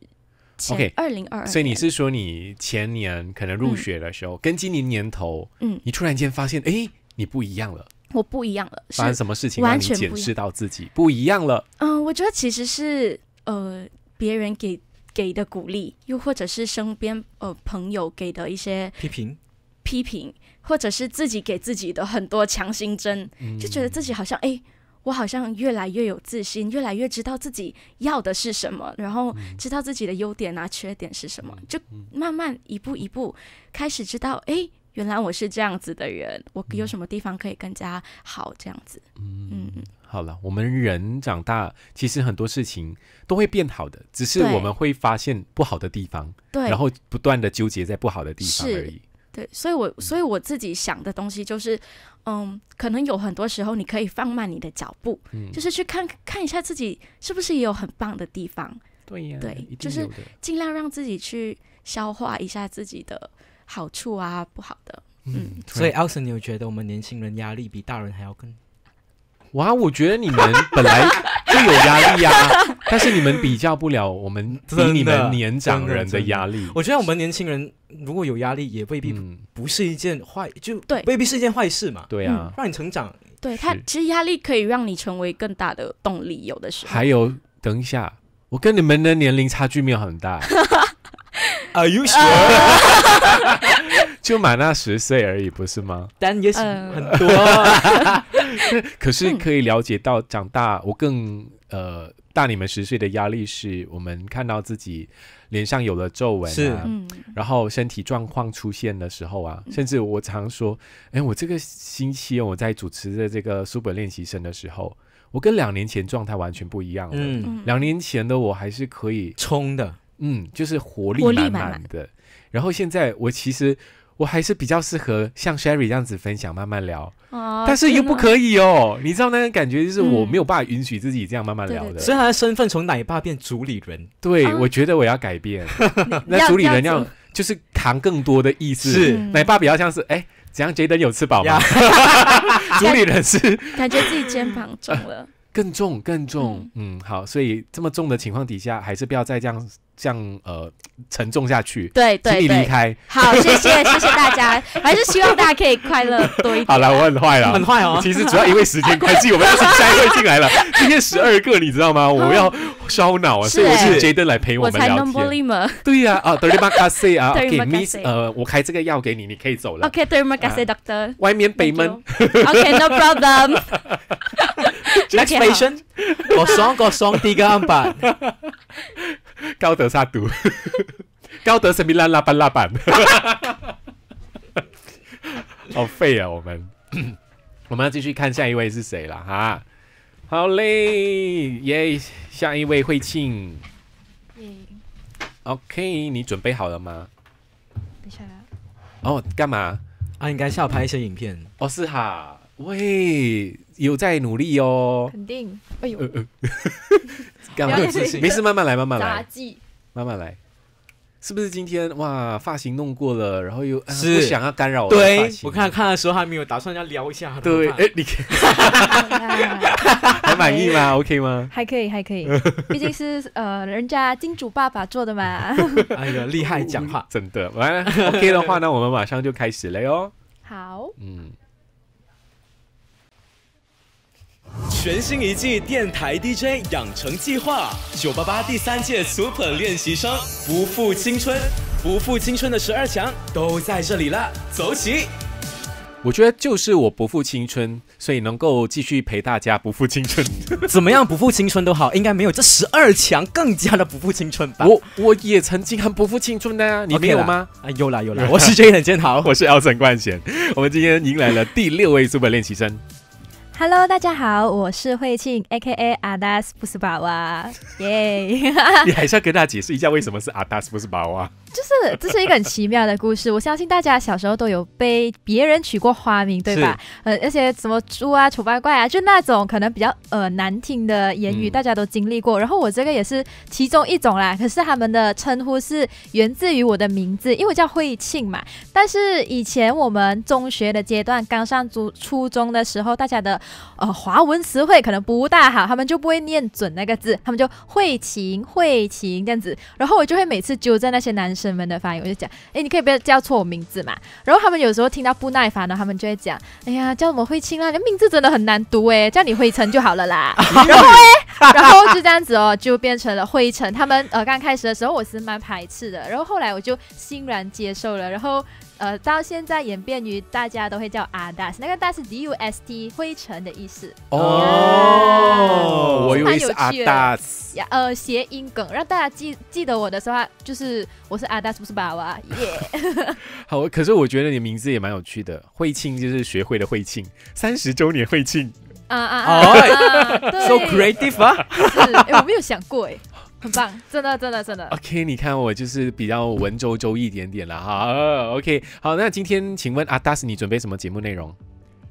O K，二零二，所以你是说你前年可能入学的时候，跟今年年头，嗯，你突然间发现，哎，你不一样了，我不一样了，发生什么事情让你意识到自己不一样了？嗯，我觉得其实是呃，别人给给的鼓励，又或者是身边呃朋友给的一些批评，批评，或者是自己给自己的很多强心针，就觉得自己好像哎。我好像越来越有自信，越来越知道自己要的是什么，然后知道自己的优点啊、缺点是什么，就慢慢一步一步开始知道，哎，原来我是这样子的人，我有什么地方可以更加好，这样子。嗯嗯，好了，我们人长大，其实很多事情都会变好的，只是我们会发现不好的地方，对，然后不断的纠结在不好的地方而已。所以，我所以我自己想的东西就是，嗯，可能有很多时候你可以放慢你的脚步，嗯，就是去看看一下自己是不是也有很棒的地方，对呀，对，就是尽量让自己去消化一下自己的好处啊，不好的，嗯，所以，奥森，你有觉得我们年轻人压力比大人还要更？哇，我觉得你们本来就有压力啊，但是你们比较不了我们比你们年长人的压力。我觉得我们年轻人如果有压力，也未必不是一件坏，就未必是一件坏事嘛。对啊，让你成长。对他，其实压力可以让你成为更大的动力，有的时候。还有，等一下，我跟你们的年龄差距没有很大，Are you sure？就满那十岁而已，不是吗？但也许很多。可是可以了解到，长大我更呃大你们十岁的压力是，我们看到自己脸上有了皱纹，是，然后身体状况出现的时候啊，甚至我常说，哎，我这个星期我在主持的这个书本练习生的时候，我跟两年前状态完全不一样了。两年前的我还是可以冲的，嗯，就是活力活力满满的，然后现在我其实。我还是比较适合像 Sherry 这样子分享，慢慢聊。哦、但是又不可以哦，你知道那种感觉，就是我没有办法允许自己这样慢慢聊的。所以，他的身份从奶爸变主理人。对，我觉得我要改变。那主理人要就是扛更多的意思。是奶爸比较像是，哎，怎样觉得有吃饱吗？主理人是 感觉自己肩膀重了，更重，更重。嗯，好，所以这么重的情况底下，还是不要再这样。这样呃，沉重下去，对对，离开。好，谢谢谢谢大家，还是希望大家可以快乐多一点。好了，我很坏了，很坏哦。其实主要因为时间关系，我们要去下一位进来了。今天十二个，你知道吗？我要烧脑啊，所以我是杰登来陪我们聊天。对呀，啊，德利玛卡塞啊，给 m 咪呃，我开这个药给你，你可以走了。OK，德利玛卡塞，Doctor，外面北门。OK，No problem。Next patient，郭双，郭双，第一个案板。高德杀毒，高德神秘拉拉班拉板，好废啊！我们，我们要继续看下一位是谁了哈。好嘞，耶，下一位慧庆。嗯。OK，你准备好了吗？不晓得。哦，干嘛？啊，应该是要拍一些影片。哦，是哈。喂，有在努力哦。肯定，哎呦，自信，没事，慢慢来，慢慢来，慢慢来。是不是今天哇，发型弄过了，然后又不想要干扰我？对，我看看的时候还没有打算要撩一下。对，哎，你看，还满意吗？OK 吗？还可以，还可以，毕竟是呃人家金主爸爸做的嘛。哎呀，厉害！讲话真的，完了 OK 的话那我们马上就开始了哟。好，嗯。全新一季电台 DJ 养成计划，九八八第三届 Super 练习生，不负青春，不负青春的十二强都在这里了，走起！我觉得就是我不负青春，所以能够继续陪大家不负青春。怎么样，不负青春都好，应该没有这十二强更加的不负青春吧？我我也曾经很不负青春的啊，你没有吗？啊，有啦有啦，我是 j a 健冷豪，我是 L n 冠贤，我们今天迎来了第六位 Super 练习生。Hello，大家好，我是慧庆，A.K.A. 阿达斯布斯宝娃，耶！你还是要跟大家解释一下为什么是阿达斯布斯宝娃？就是这是一个很奇妙的故事，我相信大家小时候都有被别人取过花名，对吧？呃，那些什么猪啊、丑八怪啊，就那种可能比较呃难听的言语，大家都经历过。然后我这个也是其中一种啦。可是他们的称呼是源自于我的名字，因为我叫慧庆嘛。但是以前我们中学的阶段，刚上初初中的时候，大家的呃华文词汇可能不大好，他们就不会念准那个字，他们就慧琴、慧琴这样子。然后我就会每次纠正那些男生。生们的发音，我就讲，哎，你可以不要叫错我名字嘛。然后他们有时候听到不耐烦了，他们就会讲，哎呀，叫什么灰青啊？名字真的很难读哎，叫你灰尘就好了啦。然后哎，然后就这样子哦，就变成了灰尘。他们呃，刚开始的时候我是蛮排斥的，然后后来我就欣然接受了，然后。呃，到现在演变于大家都会叫阿 d i 那个大是 D U S T，灰尘的意思。哦，我蛮有趣。呃，谐音梗，让大家记记得我的时候，就是我是阿 d i 不是爸爸耶。好，可是我觉得你名字也蛮有趣的，惠庆就是学会的惠庆，三十周年惠庆。啊啊，So creative！啊！我没有想过哎。很棒，真的，真的，真的。OK，你看我就是比较文绉绉一点点了哈。OK，好，那今天请问阿达斯，你准备什么节目内容？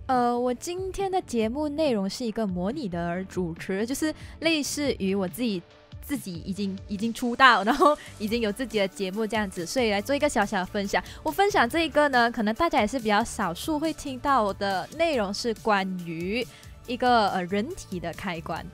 呃，我今天的节目内容是一个模拟的主持，就是类似于我自己自己已经已经出道，然后已经有自己的节目这样子，所以来做一个小小的分享。我分享这一个呢，可能大家也是比较少数会听到我的内容是关于一个呃人体的开关。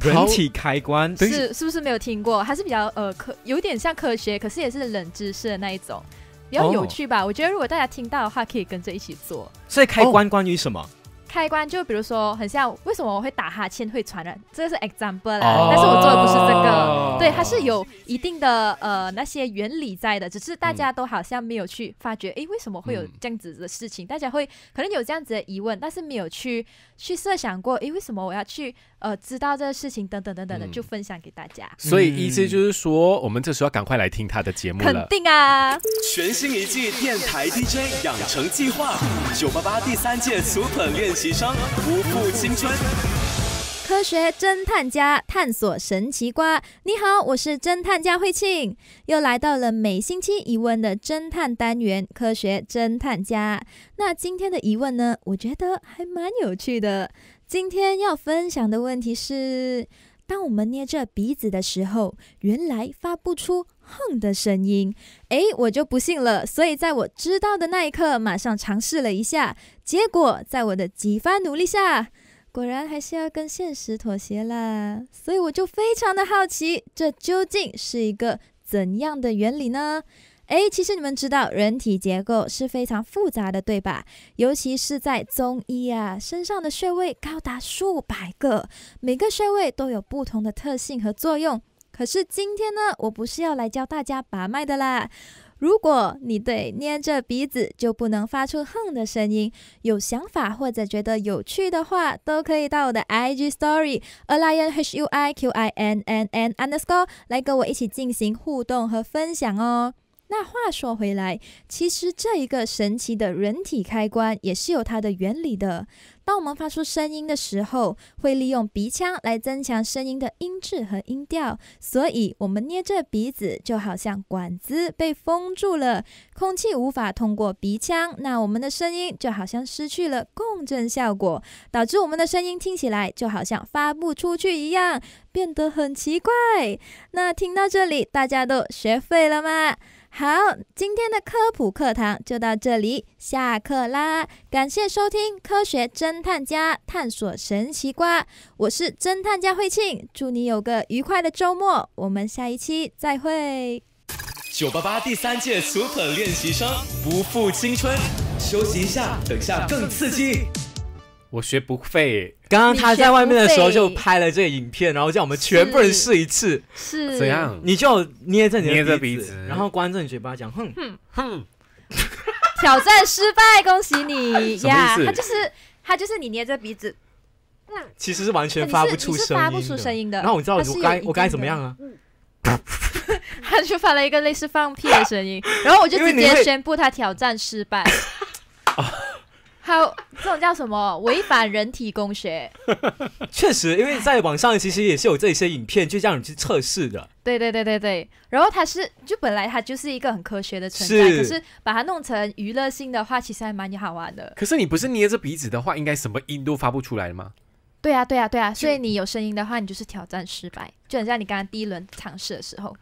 人体开关是是不是没有听过？还是比较呃科有点像科学，可是也是冷知识的那一种，比较有趣吧。我觉得如果大家听到的话，可以跟着一起做。所以开关关于什么？开关就比如说，很像为什么我会打哈欠会传染，这个是 example 啦。但是我做的不是这个，对，它是有一定的呃那些原理在的，只是大家都好像没有去发觉，哎，为什么会有这样子的事情？大家会可能有这样子的疑问，但是没有去去设想过，哎，为什么我要去呃知道这个事情？等等等等的，就分享给大家。所以意思就是说，我们这时候赶快来听他的节目了。肯定啊，全新一季电台 DJ 养成计划，九八八第三届 Super 练。齐商，不负青春。科学侦探家探索神奇瓜，你好，我是侦探家慧庆，又来到了每星期一问的侦探单元——科学侦探家。那今天的疑问呢？我觉得还蛮有趣的。今天要分享的问题是：当我们捏着鼻子的时候，原来发不出。哼的声音，诶，我就不信了，所以在我知道的那一刻，马上尝试了一下，结果在我的几番努力下，果然还是要跟现实妥协啦。所以我就非常的好奇，这究竟是一个怎样的原理呢？诶，其实你们知道，人体结构是非常复杂的，对吧？尤其是在中医啊，身上的穴位高达数百个，每个穴位都有不同的特性和作用。可是今天呢，我不是要来教大家拔麦的啦。如果你对捏着鼻子就不能发出哼的声音有想法或者觉得有趣的话，都可以到我的 IG Story a lionhuiqinnn underscore 来跟我一起进行互动和分享哦。那话说回来，其实这一个神奇的人体开关也是有它的原理的。当我们发出声音的时候，会利用鼻腔来增强声音的音质和音调。所以，我们捏着鼻子，就好像管子被封住了，空气无法通过鼻腔，那我们的声音就好像失去了共振效果，导致我们的声音听起来就好像发不出去一样，变得很奇怪。那听到这里，大家都学会了吗？好，今天的科普课堂就到这里，下课啦！感谢收听《科学侦探家探索神奇瓜》，我是侦探家慧庆，祝你有个愉快的周末，我们下一期再会。九八八第三届 Super 练习生不负青春，休息一下，等下更刺激。我学不废。刚刚他在外面的时候就拍了这个影片，然后叫我们全部人试一次，是怎样？你就捏着捏着鼻子，然后关着你嘴巴讲哼哼哼，挑战失败，恭喜你 呀！他就是他就是你捏着鼻子，嗯，其实是完全发不出声，发不出声音的。然后你知道我该我该怎么样啊？他就发了一个类似放屁的声音，然后我就直接宣布他挑战失败。还有这种叫什么？违反人体工学。确实，因为在网上其实也是有这些影片，就这样去测试的。对对对对对。然后它是就本来它就是一个很科学的存在，可是把它弄成娱乐性的话，其实还蛮好玩的。可是你不是捏着鼻子的话，应该什么音都发不出来吗？对啊对啊对啊。所以你有声音的话，你就是挑战失败，就很像你刚刚第一轮尝试的时候，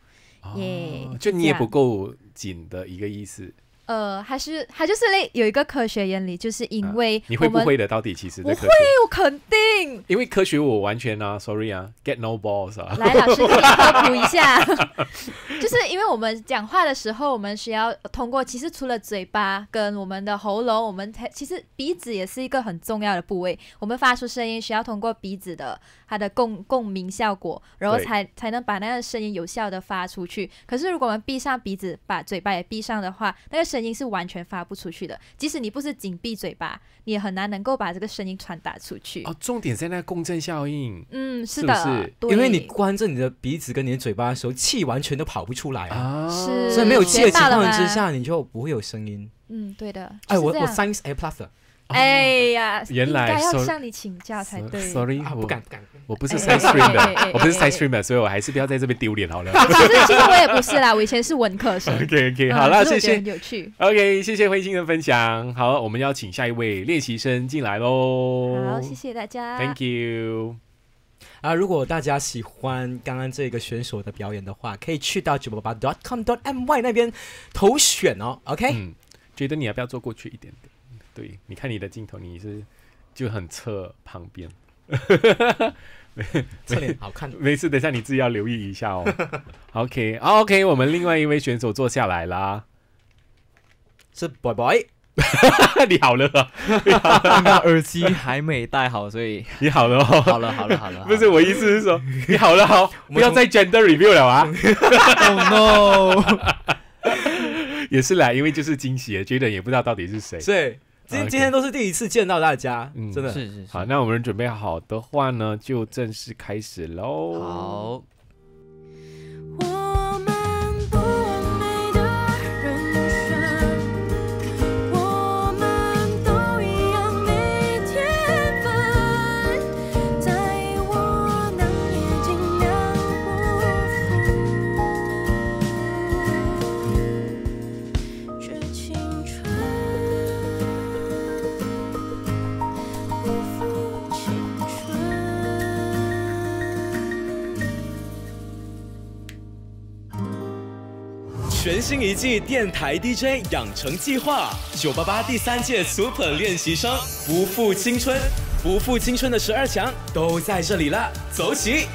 耶，就捏不够紧的一个意思。呃，还是他就是那有一个科学原理，就是因为你会不会的到底其实我会，我肯定，因为科学我完全啊，sorry 啊，get no balls 啊。来，老师你科普一下，就是因为我们讲话的时候，我们需要通过其实除了嘴巴跟我们的喉咙，我们其实鼻子也是一个很重要的部位。我们发出声音需要通过鼻子的它的共 共鸣效果，然后才才能把那个声音有效的发出去。可是如果我们闭上鼻子，把嘴巴也闭上的话，那个声声音是完全发不出去的，即使你不是紧闭嘴巴，你也很难能够把这个声音传达出去。哦，重点在那共振效应。嗯，是的，是是？因为你关着你的鼻子跟你的嘴巴的时候，气完全都跑不出来啊，所以没有气的情况之下，你就不会有声音。嗯，对的。哎，我我 s i n SINGS A plus。哎呀，原来要向你请教才对。Sorry，不敢不敢，我不是 Side Stream 的，我不是 Side Stream 的，所以我还是不要在这边丢脸好了。其实我也不是啦，我以前是文科生。OK OK，好了，谢谢，有趣。OK，谢谢灰鲸的分享。好，我们邀请下一位练习生进来喽。好，谢谢大家，Thank you。啊，如果大家喜欢刚刚这个选手的表演的话，可以去到九八八 dot com dot my 那边投选哦。OK，觉得你要不要坐过去一点点？对，你看你的镜头，你是就很侧旁边，侧脸好看没事，等一下你自己要留意一下哦。OK，OK，我们另外一位选手坐下来啦，是拜拜，你好了，耳机还没戴好，所以你好了，好了，好了，好了。不是我意思是说，你好了好，不要再 Gender Review 了啊。Oh no，也是啦，因为就是惊喜，觉得也不知道到底是谁，对。今今天都是第一次见到大家，嗯，真的是好。那我们准备好的话呢，就正式开始喽。好。全新一季电台 DJ 养成计划，九八八第三届 Super 练习生不负青春，不负青春的十二强都在这里了，走起！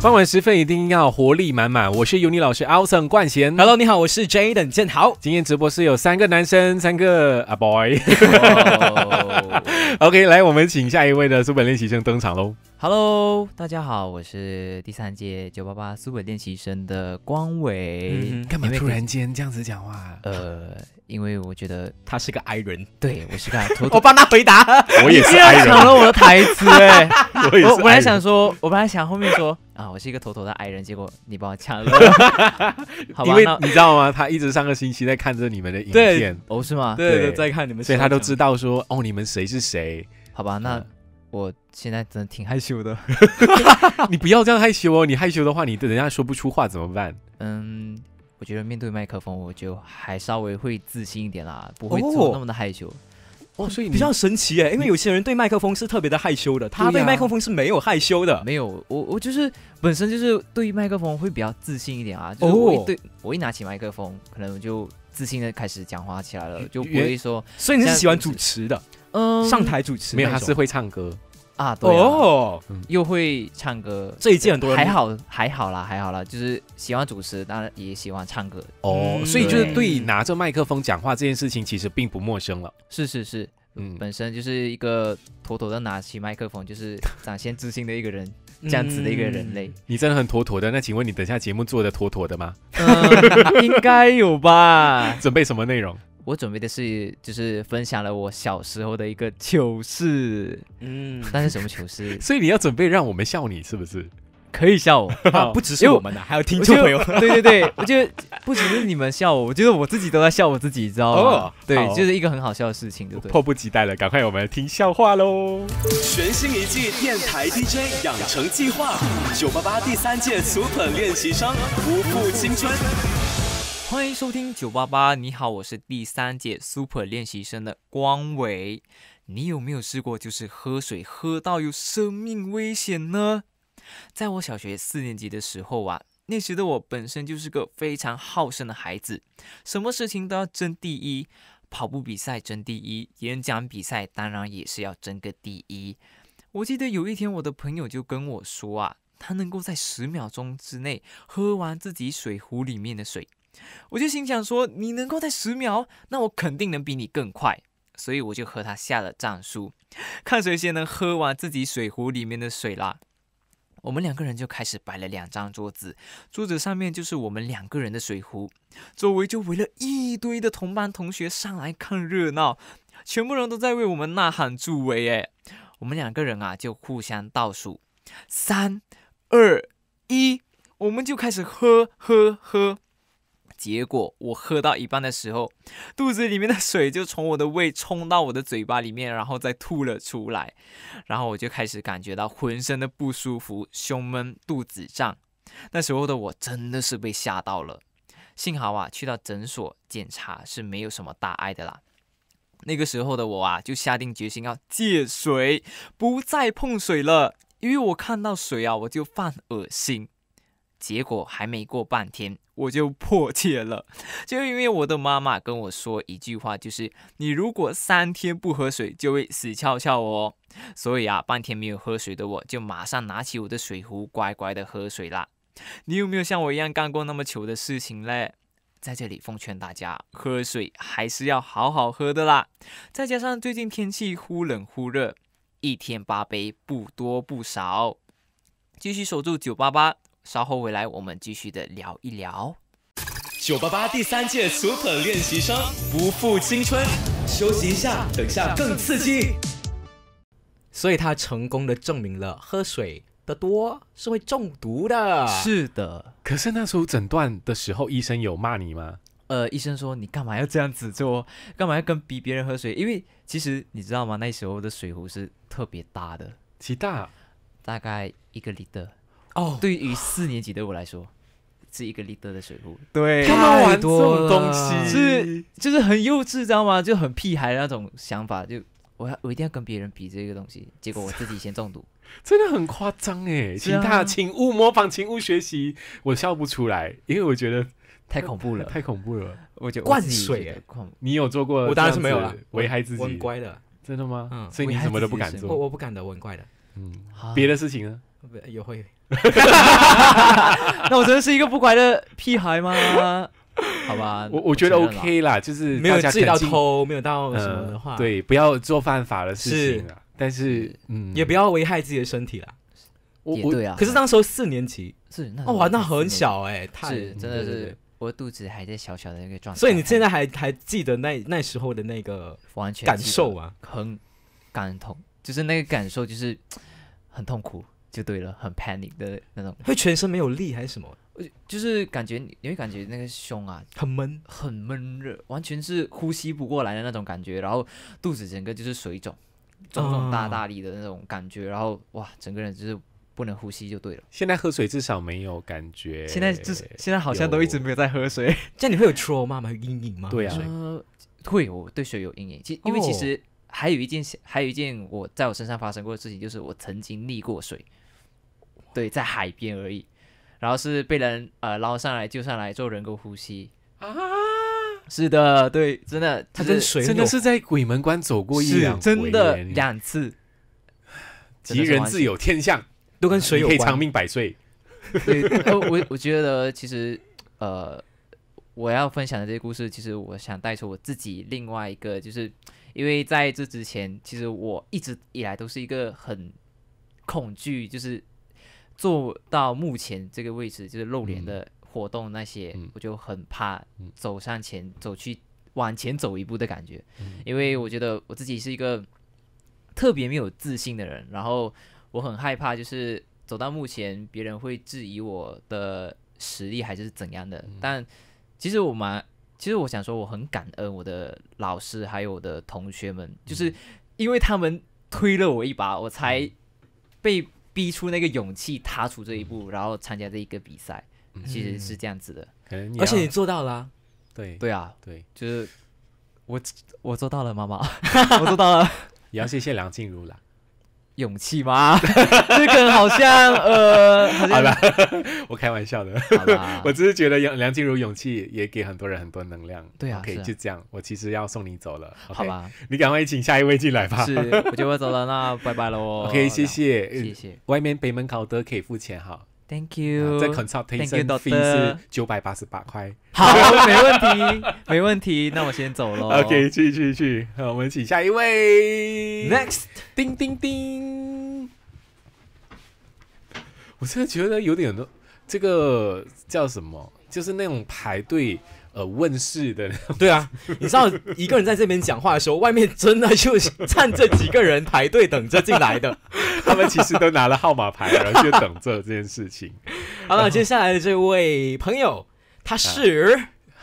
傍晚时分一定要活力满满，我是尤尼老师 Alson 冠贤，Hello 你好，我是 Jaden 建豪。今天直播室有三个男生，三个啊 boy，OK，来我们请下一位的 Super 练习生登场喽。Hello，大家好，我是第三届九八八苏北练习生的光伟。干嘛突然间这样子讲话？呃，因为我觉得他是个矮人。对我是个人。我帮他回答。我也是矮人。抢了我的台词哎！我本来想说，我本来想后面说啊，我是一个妥妥的矮人，结果你帮我抢了。好吧，为你知道吗？他一直上个星期在看着你们的影片，哦？是吗？对对，在看你们，所以他都知道说哦，你们谁是谁？好吧，那。我现在真的挺害羞的，你不要这样害羞哦！你害羞的话，你对人家说不出话怎么办？嗯，我觉得面对麦克风，我就还稍微会自信一点啦，不会做那么的害羞。哦，所以比较神奇哎，因为有些人对麦克风是特别的害羞的，他对麦克风是没有害羞的，没有。我我就是本身就是对于麦克风会比较自信一点啊，就是我一对我一拿起麦克风，可能就自信的开始讲话起来了，就不会说。所以你是喜欢主持的。上台主持，没有他是会唱歌啊，哦，又会唱歌，这一届很多还好还好啦，还好啦，就是喜欢主持，当然也喜欢唱歌哦，所以就是对拿着麦克风讲话这件事情其实并不陌生了，是是是，嗯，本身就是一个妥妥的拿起麦克风就是展现自信的一个人，这样子的一个人类，你真的很妥妥的，那请问你等下节目做的妥妥的吗？应该有吧，准备什么内容？我准备的是，就是分享了我小时候的一个糗事，嗯，那是什么糗事？所以你要准备让我们笑你是不是？可以笑我，不只是我们的，还有听众朋友。对对对，我觉得不只是你们笑我，我觉得我自己都在笑我自己，知道吗？对，就是一个很好笑的事情，对不对？迫不及待了，赶快我们听笑话喽！全新一季电台 DJ 养成计划，九八八第三届素粉练习生不负青春。欢迎收听九八八，你好，我是第三届 Super 练习生的光伟。你有没有试过，就是喝水喝到有生命危险呢？在我小学四年级的时候啊，那时的我本身就是个非常好胜的孩子，什么事情都要争第一。跑步比赛争第一，演讲比赛当然也是要争个第一。我记得有一天，我的朋友就跟我说啊，他能够在十秒钟之内喝完自己水壶里面的水。我就心想说，你能够在十秒，那我肯定能比你更快。所以我就和他下了战书，看谁先能喝完自己水壶里面的水啦。我们两个人就开始摆了两张桌子，桌子上面就是我们两个人的水壶，周围就围了一堆的同班同学上来看热闹，全部人都在为我们呐喊助威。哎，我们两个人啊就互相倒数，三、二、一，我们就开始喝喝喝。结果我喝到一半的时候，肚子里面的水就从我的胃冲到我的嘴巴里面，然后再吐了出来。然后我就开始感觉到浑身的不舒服，胸闷，肚子胀。那时候的我真的是被吓到了。幸好啊，去到诊所检查是没有什么大碍的啦。那个时候的我啊，就下定决心要戒水，不再碰水了，因为我看到水啊，我就犯恶心。结果还没过半天，我就迫切了，就因为我的妈妈跟我说一句话，就是你如果三天不喝水，就会死翘翘哦。所以啊，半天没有喝水的我，就马上拿起我的水壶，乖乖的喝水啦。你有没有像我一样干过那么糗的事情嘞？在这里奉劝大家，喝水还是要好好喝的啦。再加上最近天气忽冷忽热，一天八杯不多不少，继续守住九八八。稍后回来，我们继续的聊一聊。九八八第三届 Super 练习生不负青春，休息一下，等下更刺激。所以，他成功的证明了喝水的多是会中毒的。是的。可是那时候诊断的时候，医生有骂你吗？呃，医生说你干嘛要这样子做？干嘛要跟逼别人喝水？因为其实你知道吗？那时候的水壶是特别大的，极大？大概一个 liter。哦，对于四年级的我来说，是一个 liter 的水壶，对，太多东西，是就是很幼稚，知道吗？就很屁孩的那种想法，就我要我一定要跟别人比这个东西，结果我自己先中毒，真的很夸张哎！请他，请勿模仿，请勿学习，我笑不出来，因为我觉得太恐怖了，太恐怖了，我灌水你有做过？我当然是没有了，危害自己，我乖的，真的吗？嗯，所以你什么都不敢做，我我不敢的，我很乖的，嗯，别的事情呢？也会，那我真的是一个不乖的屁孩吗？好吧，我我觉得 OK 啦，就是没有自己到偷，没有到什么的话，对，不要做犯法的事情啊。但是，嗯，也不要危害自己的身体啦。我，对啊。可是那时候四年级，是哦，哇，那很小哎，是真的是，我肚子还在小小的那个状态。所以你现在还还记得那那时候的那个完全感受啊，很，感同，就是那个感受，就是很痛苦。就对了，很 panic 的那种，会全身没有力还是什么？就是感觉你会感觉那个胸啊很闷，很闷热，完全是呼吸不过来的那种感觉，然后肚子整个就是水肿，肿肿大大的那种感觉，然后哇，整个人就是不能呼吸就对了。现在喝水至少没有感觉，现在是现在好像都一直没有在喝水，这样你会有 trauma 吗？有阴影吗？对啊，会有对水有阴影。其因为其实还有一件还有一件我在我身上发生过的事情，就是我曾经溺过水。对，在海边而已，然后是被人呃捞上来救上来做人工呼吸啊，是的，对，真的，他跟水真的是在鬼门关走过一两次，真的两次，吉人自有天相，都跟水有，可以长命百岁。对，我我觉得其实呃，我要分享的这些故事，其实我想带出我自己另外一个，就是因为在这之前，其实我一直以来都是一个很恐惧，就是。做到目前这个位置就是露脸的活动那些，我就很怕走上前走去往前走一步的感觉，因为我觉得我自己是一个特别没有自信的人，然后我很害怕就是走到目前别人会质疑我的实力还是怎样的。但其实我蛮其实我想说我很感恩我的老师还有我的同学们，就是因为他们推了我一把，我才被。逼出那个勇气，踏出这一步，然后参加这一个比赛，其实是这样子的。而且你做到了，对对啊，对，就是我我做到了，妈妈，我做到了。也要谢谢梁静茹了。勇气吗？这个好像呃，好了，我开玩笑的，我只是觉得梁静茹勇气也给很多人很多能量。对啊，可以就这样。我其实要送你走了，好吧？你赶快请下一位进来吧。是，我就要走了，那拜拜喽。OK，谢谢，谢谢。外面北门考德可以付钱哈。Thank you。在 consultation fee 是九百八十八块。好，没问题，没问题。那我先走了。o k 去去去。那我们请下一位。Next，叮叮叮。我真的觉得有点多。这个叫什么？就是那种排队。呃，问世的对啊，你知道一个人在这边讲话的时候，外面真的就是站着几个人排队等着进来的，他们其实都拿了号码牌，然后就等着这件事情。好了，接下来的这位朋友，他是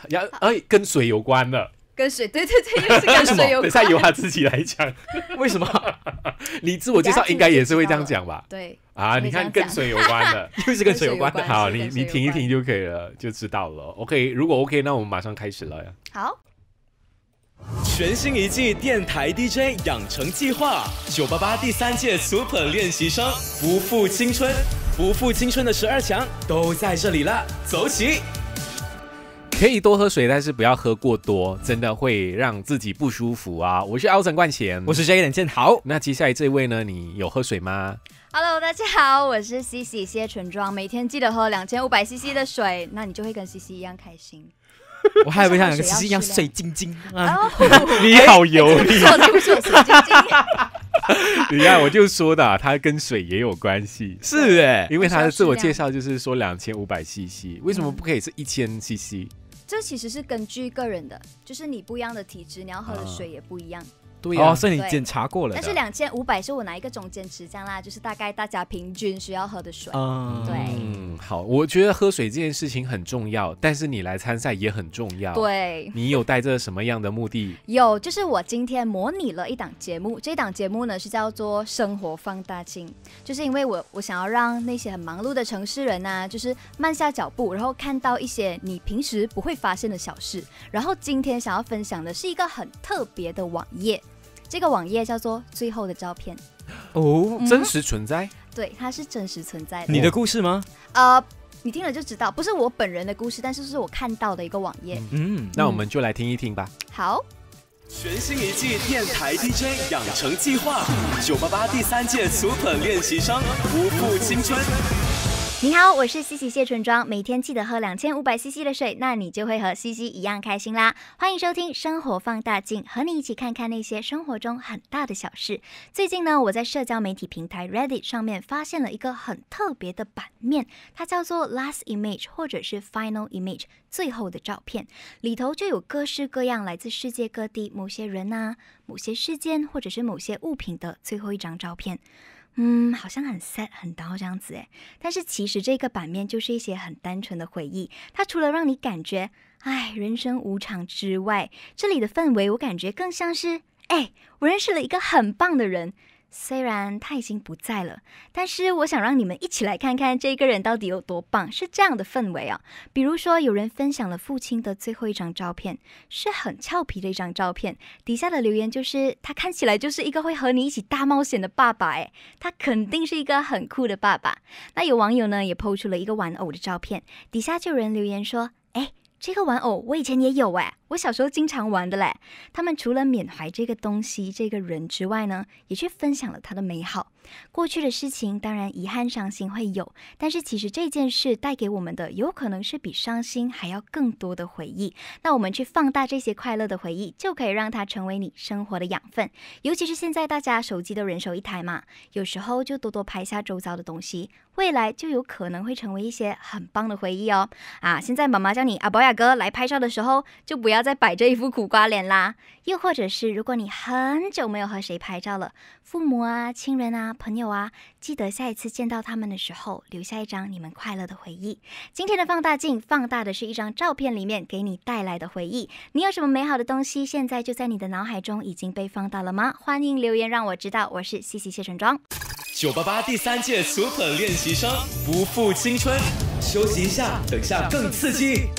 要哎，跟水有关的。跟水对对对，又是跟水有 关。等下由他自己来讲，为什么？你自我介绍应该也是会这样讲吧？对啊，你看跟水有关的，又是跟水有关的。好，你你停一停就可以了，就知道了。OK，如果 OK，那我们马上开始了呀。好，全新一季电台 DJ 养成计划九八八第三届 Super 练习生不负青春，不负青春的十二强都在这里了，走起！可以多喝水，但是不要喝过多，真的会让自己不舒服啊！我是敖晨冠贤，我是张仁健。好，那接下来这位呢？你有喝水吗？Hello，大家好，我是 C C 卸唇庄，每天记得喝两千五百 cc 的水，那你就会跟 C C 一样开心。我还以为 C C 一样水晶晶，啊！你好油腻！你看，我就说的，它跟水也有关系，是哎，因为他的自我介绍就是说两千五百 cc，为什么不可以是一千 cc？这其实是根据个人的，就是你不一样的体质，你要喝的水也不一样。哦，所以你检查过了。但是两千五百是我拿一个中间值，这样啦，就是大概大家平均需要喝的水。嗯，对。嗯，好，我觉得喝水这件事情很重要，但是你来参赛也很重要。对。你有带着什么样的目的？有，就是我今天模拟了一档节目，这档节目呢是叫做《生活放大镜》，就是因为我我想要让那些很忙碌的城市人啊，就是慢下脚步，然后看到一些你平时不会发现的小事。然后今天想要分享的是一个很特别的网页。这个网页叫做《最后的照片》哦，真实存在。对，它是真实存在的。你的故事吗？呃，你听了就知道，不是我本人的故事，但是是我看到的一个网页。嗯，那我们就来听一听吧。好，全新一季电台 DJ 养成计划，九八八第三届素粉练习生不负青春。你好，我是西西卸唇妆，每天记得喝两千五百 CC 的水，那你就会和西西一样开心啦。欢迎收听生活放大镜，和你一起看看那些生活中很大的小事。最近呢，我在社交媒体平台 Reddit 上面发现了一个很特别的版面，它叫做 Last Image 或者是 Final Image，最后的照片里头就有各式各样来自世界各地某些人啊、某些事件或者是某些物品的最后一张照片。嗯，好像很 sad 很刀这样子诶。但是其实这个版面就是一些很单纯的回忆，它除了让你感觉，哎，人生无常之外，这里的氛围我感觉更像是，哎，我认识了一个很棒的人。虽然他已经不在了，但是我想让你们一起来看看这个人到底有多棒，是这样的氛围啊。比如说，有人分享了父亲的最后一张照片，是很俏皮的一张照片，底下的留言就是他看起来就是一个会和你一起大冒险的爸爸诶，他肯定是一个很酷的爸爸。那有网友呢也抛出了一个玩偶的照片，底下就有人留言说，诶，这个玩偶我以前也有诶，我小时候经常玩的嘞，他们除了缅怀这个东西、这个人之外呢，也去分享了他的美好。过去的事情当然遗憾、伤心会有，但是其实这件事带给我们的，有可能是比伤心还要更多的回忆。那我们去放大这些快乐的回忆，就可以让它成为你生活的养分。尤其是现在大家手机都人手一台嘛，有时候就多多拍下周遭的东西，未来就有可能会成为一些很棒的回忆哦。啊，现在妈妈叫你，阿宝雅哥来拍照的时候就不要。在摆这一副苦瓜脸啦，又或者是如果你很久没有和谁拍照了，父母啊、亲人啊、朋友啊，记得下一次见到他们的时候，留下一张你们快乐的回忆。今天的放大镜放大的是一张照片里面给你带来的回忆。你有什么美好的东西，现在就在你的脑海中已经被放大了吗？欢迎留言让我知道。我是西西谢晨妆。九八八第三届素粉练习生不负青春，休息一下，等下更刺激。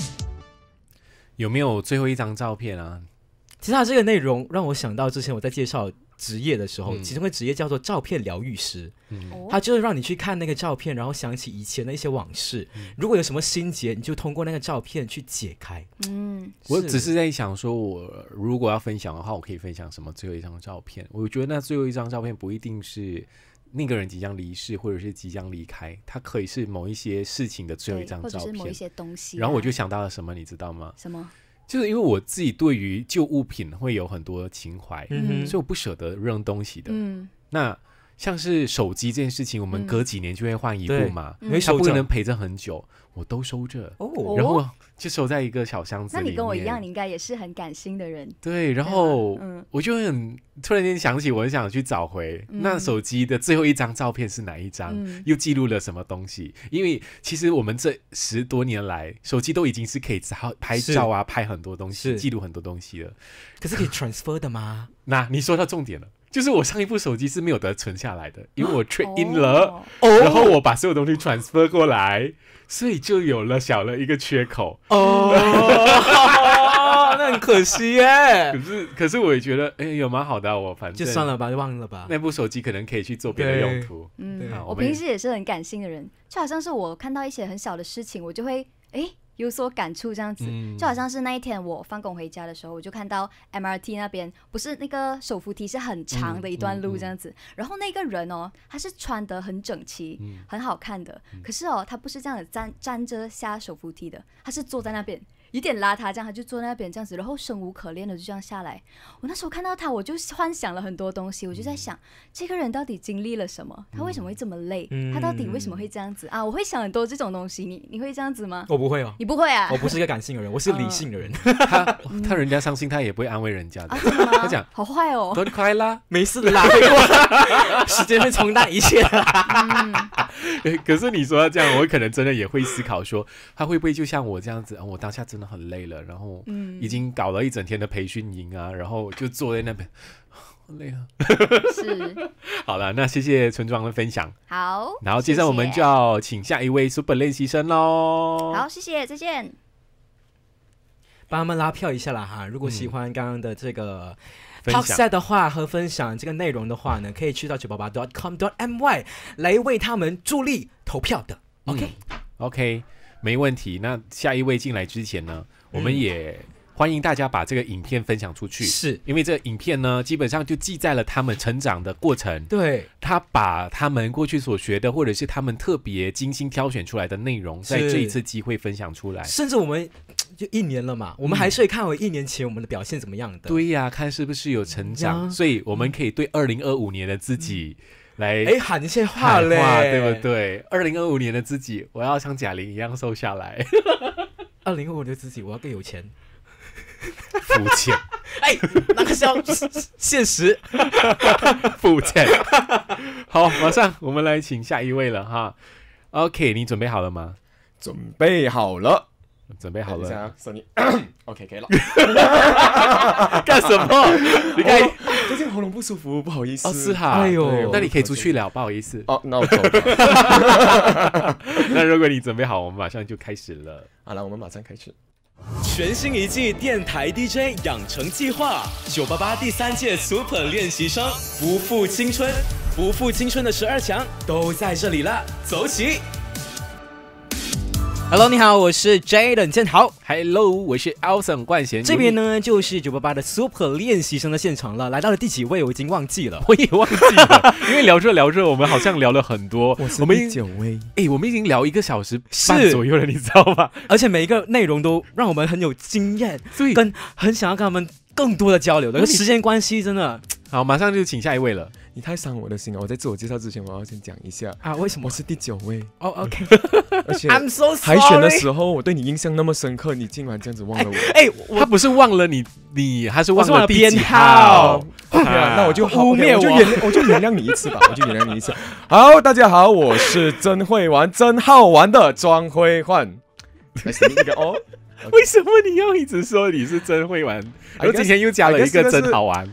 有没有最后一张照片啊？其实它这个内容让我想到之前我在介绍职业的时候，其中个职业叫做照片疗愈师，他就是让你去看那个照片，然后想起以前的一些往事。如果有什么心结，你就通过那个照片去解开。嗯，我只是在想，说我如果要分享的话，我可以分享什么最后一张照片？我觉得那最后一张照片不一定是。那个人即将离世，或者是即将离开，他可以是某一些事情的最后一张照片，某一些东西。然后我就想到了什么，你知道吗？什么？就是因为我自己对于旧物品会有很多情怀，所以我不舍得扔东西的。嗯，那。像是手机这件事情，我们隔几年就会换一部嘛，它不能陪着很久，我都收着，然后就收在一个小箱子。那你跟我一样，你应该也是很感性的人。对，然后我就很突然间想起，我很想去找回那手机的最后一张照片是哪一张，又记录了什么东西？因为其实我们这十多年来，手机都已经是可以照拍照啊，拍很多东西，记录很多东西了。可是可以 transfer 的吗？那你说到重点了。就是我上一部手机是没有得存下来的，因为我退 in 了，然后我把所有东西 transfer 过来，所以就有了小了一个缺口哦，那很可惜耶。可是可是我也觉得，哎，有蛮好的，我反正就算了吧，就忘了吧。那部手机可能可以去做别的用途。嗯，我平时也是很感性的人，就好像是我看到一些很小的事情，我就会哎。有所感触，这样子就好像是那一天我放工回家的时候，我就看到 M R T 那边不是那个手扶梯是很长的一段路这样子，然后那个人哦，他是穿得很整齐、很好看的，可是哦，他不是这样子站站着下手扶梯的，他是坐在那边。有点邋遢，这样他就坐那边这样子，然后生无可恋的就这样下来。我那时候看到他，我就幻想了很多东西，我就在想这个人到底经历了什么，他为什么会这么累，他到底为什么会这样子啊？我会想很多这种东西，你你会这样子吗？我不会哦，你不会啊？我不是一个感性的人，我是理性的人。他他人家伤心，他也不会安慰人家的。他讲好坏哦，都快 啦，没事啦，时间会冲淡一切。可是你说要这样，我可能真的也会思考，说他会不会就像我这样子？我当下真的很累了，然后嗯，已经搞了一整天的培训营啊，然后就坐在那边，累啊。是，好了，那谢谢村庄的分享。好，然后接着我们就要请下一位书本练习生喽。好，谢谢，再见。帮他们拉票一下啦哈！如果喜欢刚刚的这个。参赛的话和分享这个内容的话呢，可以去到九八八 dot com dot my 来为他们助力投票的。OK，OK，没问题。那下一位进来之前呢，我们也欢迎大家把这个影片分享出去。是，因为这个影片呢，基本上就记载了他们成长的过程。对，他把他们过去所学的，或者是他们特别精心挑选出来的内容，在这一次机会分享出来。甚至我们。就一年了嘛，我们还是看我一年前我们的表现怎么样。的。对呀，看是不是有成长，所以我们可以对二零二五年的自己来哎喊一些话嘞，对不对？二零二五年的自己，我要像贾玲一样瘦下来。二零五年的自己，我要更有钱。肤浅。哎，那个叫现实。肤 浅。好，马上我们来请下一位了哈。OK，你准备好了吗？准备好了。准备好了 o k 可以了。干什么？你看，最近喉咙不舒服，不好意思。是哈。哎呦，那你可以出去聊，不好意思。哦，那我走。那如果你准备好，我们马上就开始了。好了，我们马上开始。全新一季电台 DJ 养成计划，九八八第三届 Super 练习生，不负青春，不负青春的十二强都在这里了，走起。Hello，你好，我是 Jaden 千豪。Hello，我是 Alson 冠贤。这边呢就是九八八的 Super 练习生的现场了。来到了第几位，我已经忘记了，我也忘记了，因为聊着聊着，我们好像聊了很多。我们已经九位，哎，我们已经聊一个小时半左右了，你知道吧？而且每一个内容都让我们很有验，所以跟很想要跟他们更多的交流的。时间关系，真的好，马上就请下一位了。你太伤我的心了！我在自我介绍之前，我要先讲一下啊，为什么我是第九位？哦，OK，而且海选的时候，我对你印象那么深刻，你竟然这样子忘了我？哎，他不是忘了你，你还是忘了编号。那我就 污蔑我，我就原谅你一次吧，我就原谅你一次。好，大家好，我是真会玩、真好玩的庄辉焕。这是一个哦？为什么你要一直说你是真会玩？我今天又加了一个真好玩。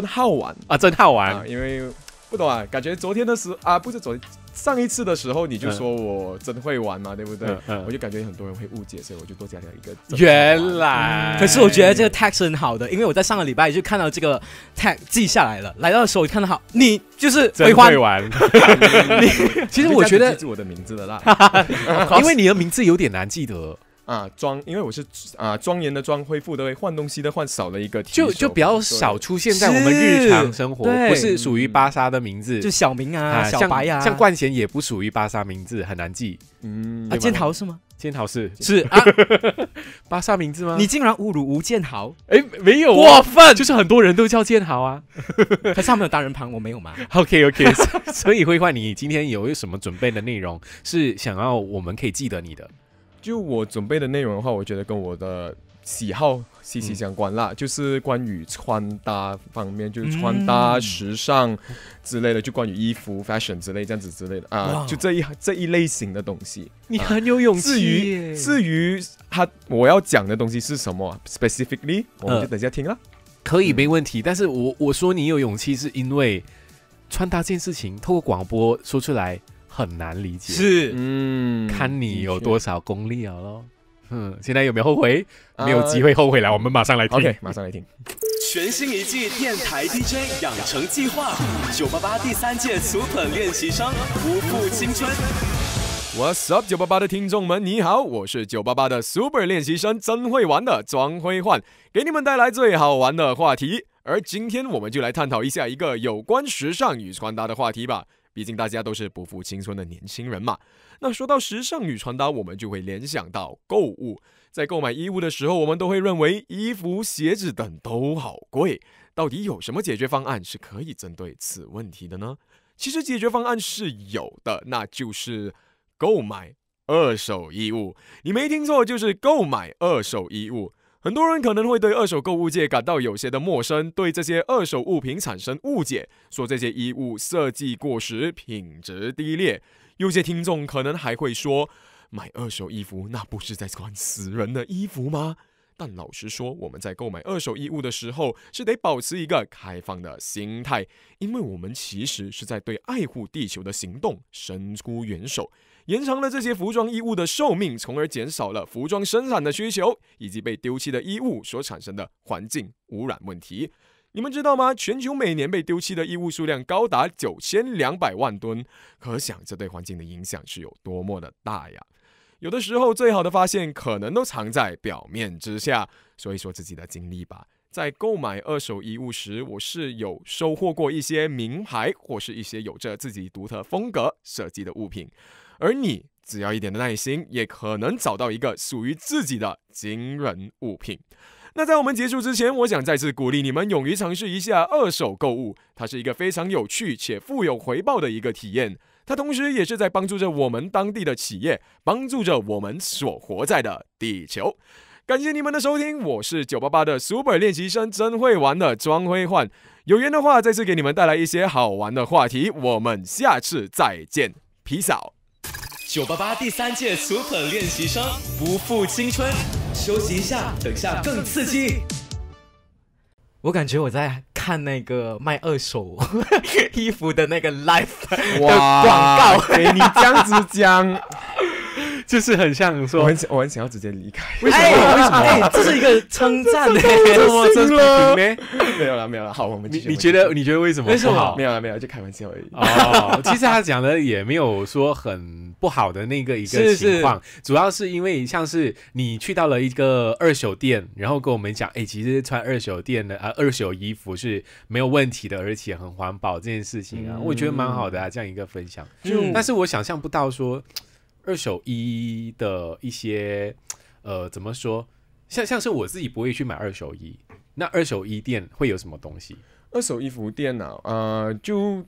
真好玩啊！真好玩，因为不懂啊，感觉昨天的时啊，不是昨上一次的时候，你就说我真会玩嘛，对不对？我就感觉很多人会误解，所以我就多讲讲一个。原来，可是我觉得这个 tag 很好的，因为我在上个礼拜就看到这个 tag 记下来了，来到的时候我看到，好，你就是真会玩。你其实我觉得记住我的名字的啦，因为你的名字有点难记得。啊，装，因为我是啊，庄严的装恢复的换东西的换少了一个，就就比较少出现在我们日常生活，不是属于巴萨的名字，就小明啊，小白呀，像冠贤也不属于巴萨名字，很难记。嗯，啊，建豪是吗？建豪是是啊，巴萨名字吗？你竟然侮辱吴建豪？哎，没有过分，就是很多人都叫建豪啊，他上面有单人旁，我没有嘛。OK OK，所以会焕，你今天有什么准备的内容是想要我们可以记得你的？就我准备的内容的话，我觉得跟我的喜好息息相关啦，就是关于穿搭方面，就是穿搭时尚之类的，就关于衣服、fashion 之类这样子之类的啊，就这一这一类型的东西，你很有勇气。至于至于他我要讲的东西是什么，specifically，我们就等一下听啊。可以没问题，但是我我说你有勇气，是因为穿搭这件事情透过广播说出来。很难理解，是，嗯，看你有多少功力了喽。嗯，现在有没有后悔？没有机会后悔了，我们马上来听。OK，马上来听。全新一季电台 DJ 养成计划，九八八第三届 Super 练习生不负青春。What's up，九八八的听众们，你好，我是九八八的 Super 练习生，真会玩的庄辉焕，给你们带来最好玩的话题。而今天我们就来探讨一下一个有关时尚与穿搭的话题吧。毕竟大家都是不负青春的年轻人嘛。那说到时尚与穿搭，我们就会联想到购物。在购买衣物的时候，我们都会认为衣服、鞋子等都好贵。到底有什么解决方案是可以针对此问题的呢？其实解决方案是有的，那就是购买二手衣物。你没听错，就是购买二手衣物。很多人可能会对二手购物界感到有些的陌生，对这些二手物品产生误解，说这些衣物设计过时、品质低劣。有些听众可能还会说，买二手衣服那不是在穿死人的衣服吗？但老实说，我们在购买二手衣物的时候，是得保持一个开放的心态，因为我们其实是在对爱护地球的行动伸出援手。延长了这些服装衣物的寿命，从而减少了服装生产的需求，以及被丢弃的衣物所产生的环境污染问题。你们知道吗？全球每年被丢弃的衣物数量高达九千两百万吨，可想这对环境的影响是有多么的大呀！有的时候，最好的发现可能都藏在表面之下。说一说自己的经历吧，在购买二手衣物时，我是有收获过一些名牌或是一些有着自己独特风格设计的物品。而你只要一点的耐心，也可能找到一个属于自己的惊人物品。那在我们结束之前，我想再次鼓励你们，勇于尝试一下二手购物，它是一个非常有趣且富有回报的一个体验。它同时也是在帮助着我们当地的企业，帮助着我们所活在的地球。感谢你们的收听，我是九八八的 super 练习生，真会玩的庄辉焕。有缘的话，再次给你们带来一些好玩的话题。我们下次再见，皮嫂。九八八第三届 e 粉练习生不负青春，休息一下，等下更刺激。我感觉我在看那个卖二手 衣服的那个 live 的广告，给你江之江。就是很像说，我很想要直接离开。为什么？为什么？这是一个称赞呢？我没有了，没有了。好，我们继你觉得？你觉得为什么什么？没有了，没有，就开玩笑而已。哦，其实他讲的也没有说很不好的那个一个情况，主要是因为像是你去到了一个二手店，然后跟我们讲，哎，其实穿二手店的啊，二手衣服是没有问题的，而且很环保这件事情啊，我觉得蛮好的啊，这样一个分享。就，但是我想象不到说。二手衣的一些，呃，怎么说？像像是我自己不会去买二手衣，那二手衣店会有什么东西？二手衣服店啊，呃，就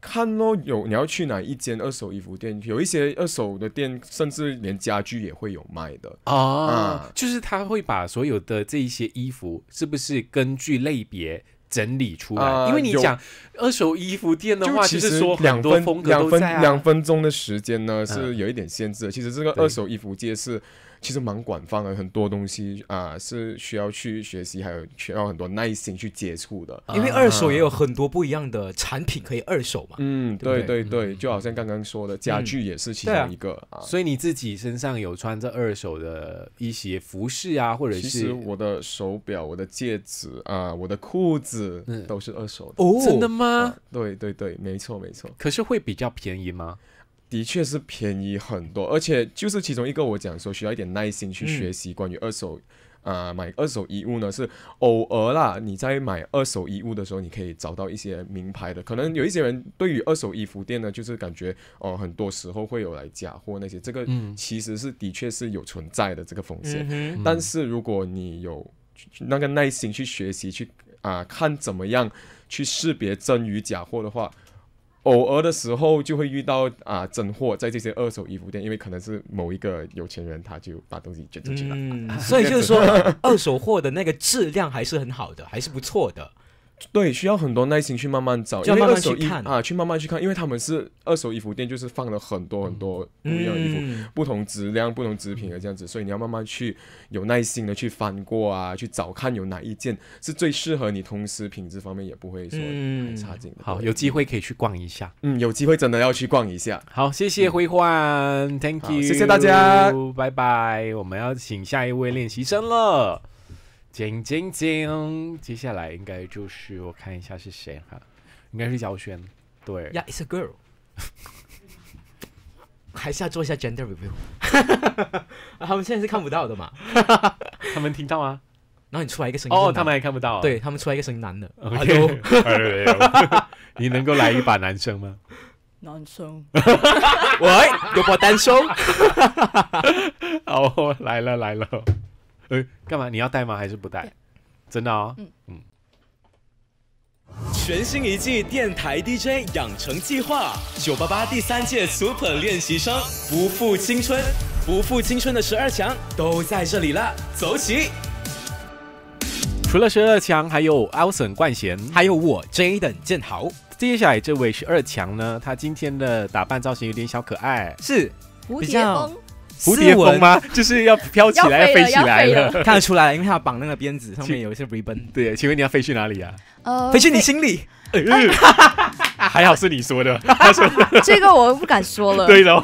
看咯，有你要去哪一间二手衣服店？有一些二手的店，甚至连家具也会有卖的啊，就是他会把所有的这一些衣服，是不是根据类别？整理出来，因为你讲二手衣服店的话，其实说两分两分两分钟的时间呢是有一点限制的。其实这个二手衣服街是。其实蛮广泛的，很多东西啊是需要去学习，还有需要很多耐心去接触的。因为二手也有很多不一样的产品可以二手嘛。嗯，对对对，就好像刚刚说的家具也是其中一个。所以你自己身上有穿着二手的一些服饰啊，或者是我的手表、我的戒指啊、我的裤子都是二手的。哦，真的吗？对对对，没错没错。可是会比较便宜吗？的确是便宜很多，而且就是其中一个我讲说需要一点耐心去学习关于二手，啊买二手衣物呢是偶尔啦，你在买二手衣物的时候，你可以找到一些名牌的，可能有一些人对于二手衣服店呢，就是感觉哦很多时候会有来假货那些，这个其实是的确是有存在的这个风险，但是如果你有那个耐心去学习去啊看怎么样去识别真与假货的话。偶尔的时候就会遇到啊，真货在这些二手衣服店，因为可能是某一个有钱人，他就把东西捐出去了。所以就是说，二手货的那个质量还是很好的，还是不错的。对，需要很多耐心去慢慢找，要慢慢去看啊，去慢慢去看，因为他们是二手衣服店，就是放了很多很多不一样的衣服，不同质量、不同制品的这样子，所以你要慢慢去有耐心的去翻过啊，去找看有哪一件是最适合你，同时品质方面也不会说很差劲。好，有机会可以去逛一下，嗯，有机会真的要去逛一下。好，谢谢辉焕，Thank you，谢谢大家，拜拜。我们要请下一位练习生了。晶晶晶，接下来应该就是我看一下是谁哈，应该是焦轩，对，Yeah, it's a girl。还是要做一下 gender review，他们现在是看不到的嘛，他们听到吗？然后你出来一个声音，哦，他们还看不到，对他们出来一个声音，男的，OK，你能够来一把男生吗？男生，喂，有 p 单 t e 哦，来了来了。哎，干嘛？你要带吗？还是不带？真的哦。嗯嗯。全新一季电台 DJ 养成计划九八八第三届 Super 练习生不负青春，不负青春的十二强都在这里了，走起！除了十二强，还有 Alson 冠贤，还有我 Jaden 建豪。接下来这位是二强呢，他今天的打扮造型有点小可爱，是蝴蝶风。蝴蝶风吗？就是要飘起来，要飞起来的，看得出来，因为他要绑那个鞭子，上面有一些 ribbon。对，请问你要飞去哪里啊？呃，飞去你心里。还好是你说的，他说这个我不敢说了。对的，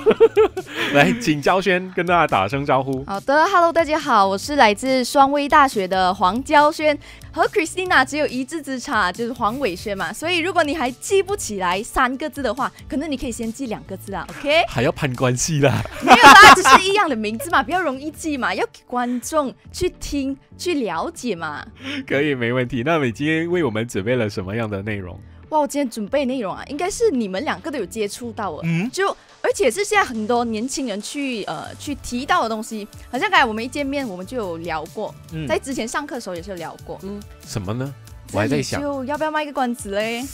来，请焦轩跟大家打声招呼。好的，Hello，大家好，我是来自双威大学的黄娇轩。和 Christina 只有一字之差，就是黄伟轩嘛。所以如果你还记不起来三个字的话，可能你可以先记两个字啊。OK？还要攀关系啦？没有啦，就是一样的名字嘛，比较容易记嘛，要给观众去听去了解嘛。可以，没问题。那你今天为我们准备了什么样的内容？哇，我今天准备内容啊，应该是你们两个都有接触到哦。嗯，就。而且是现在很多年轻人去呃去提到的东西，好像刚才我们一见面，我们就有聊过，在之前上课的时候也是有聊过，嗯，什么呢？我还在想，要不要卖一个关子嘞？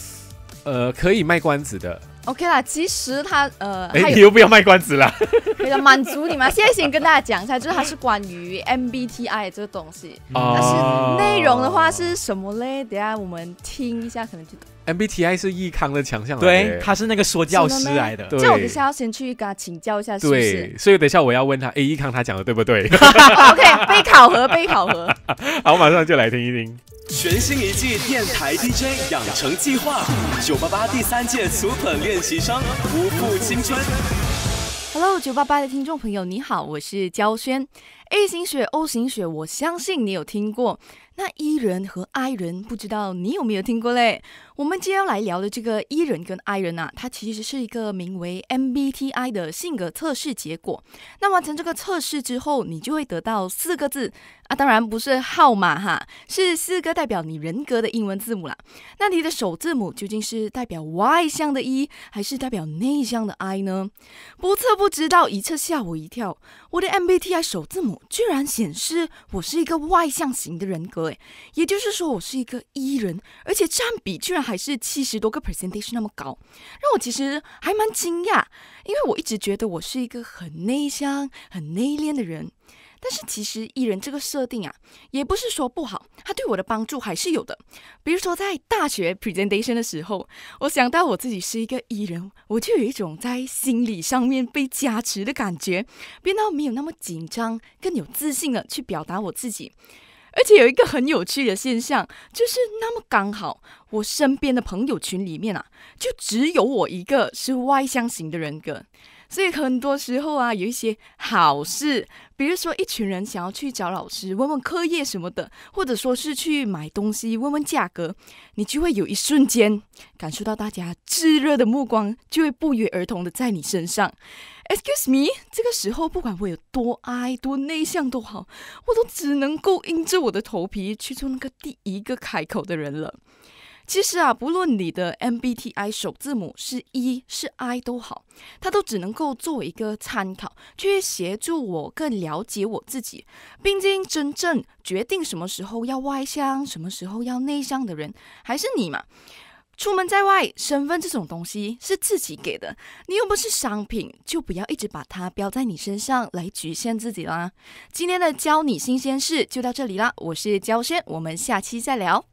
呃，可以卖关子的。OK 啦，其实他呃，哎，你又不要卖关子了，为 了满足你嘛。现在先跟大家讲一下，就是它是关于 MBTI 这个东西，但是内容的话是什么嘞？等下我们听一下，可能就 MBTI 是易康的强项，对，他是那个说教师来的，所以等下要先去跟他请教一下，是不是？所以等下我要问他，哎，易康他讲的对不对？OK，被考核，被考核，好，马上就来听一听。全新一季电台 DJ 养成计划，九八八第三届 Super 练习生不负青春。Hello，九八八的听众朋友，你好，我是焦轩。A 型血、O 型血，我相信你有听过。那 E 人和 I 人，不知道你有没有听过嘞？我们今天要来聊的这个 E 人跟 I 人啊，它其实是一个名为 MBTI 的性格测试结果。那完成这个测试之后，你就会得到四个字啊，当然不是号码哈，是四个代表你人格的英文字母啦。那你的首字母究竟是代表外向的 E，还是代表内向的 I 呢？不测不知道，一测吓我一跳。我的 MBTI 首字母居然显示我是一个外向型的人格，诶，也就是说我是一个 E 人，而且占比居然还是七十多个 percent a g e 那么高，让我其实还蛮惊讶，因为我一直觉得我是一个很内向、很内敛的人。但是其实艺人这个设定啊，也不是说不好，他对我的帮助还是有的。比如说在大学 presentation 的时候，我想到我自己是一个艺人，我就有一种在心理上面被加持的感觉，变得没有那么紧张，更有自信的去表达我自己。而且有一个很有趣的现象，就是那么刚好，我身边的朋友群里面啊，就只有我一个是外向型的人格。所以很多时候啊，有一些好事，比如说一群人想要去找老师问问课业什么的，或者说是去买东西问问价格，你就会有一瞬间感受到大家炙热的目光，就会不约而同的在你身上。Excuse me，这个时候不管我有多爱多内向都好，我都只能够硬着我的头皮去做那个第一个开口的人了。其实啊，不论你的 MBTI 首字母是 E 是 I 都好，它都只能够作为一个参考，去协助我更了解我自己。毕竟真正决定什么时候要外向、什么时候要内向的人，还是你嘛。出门在外，身份这种东西是自己给的，你又不是商品，就不要一直把它标在你身上来局限自己啦。今天的教你新鲜事就到这里啦，我是焦先，我们下期再聊。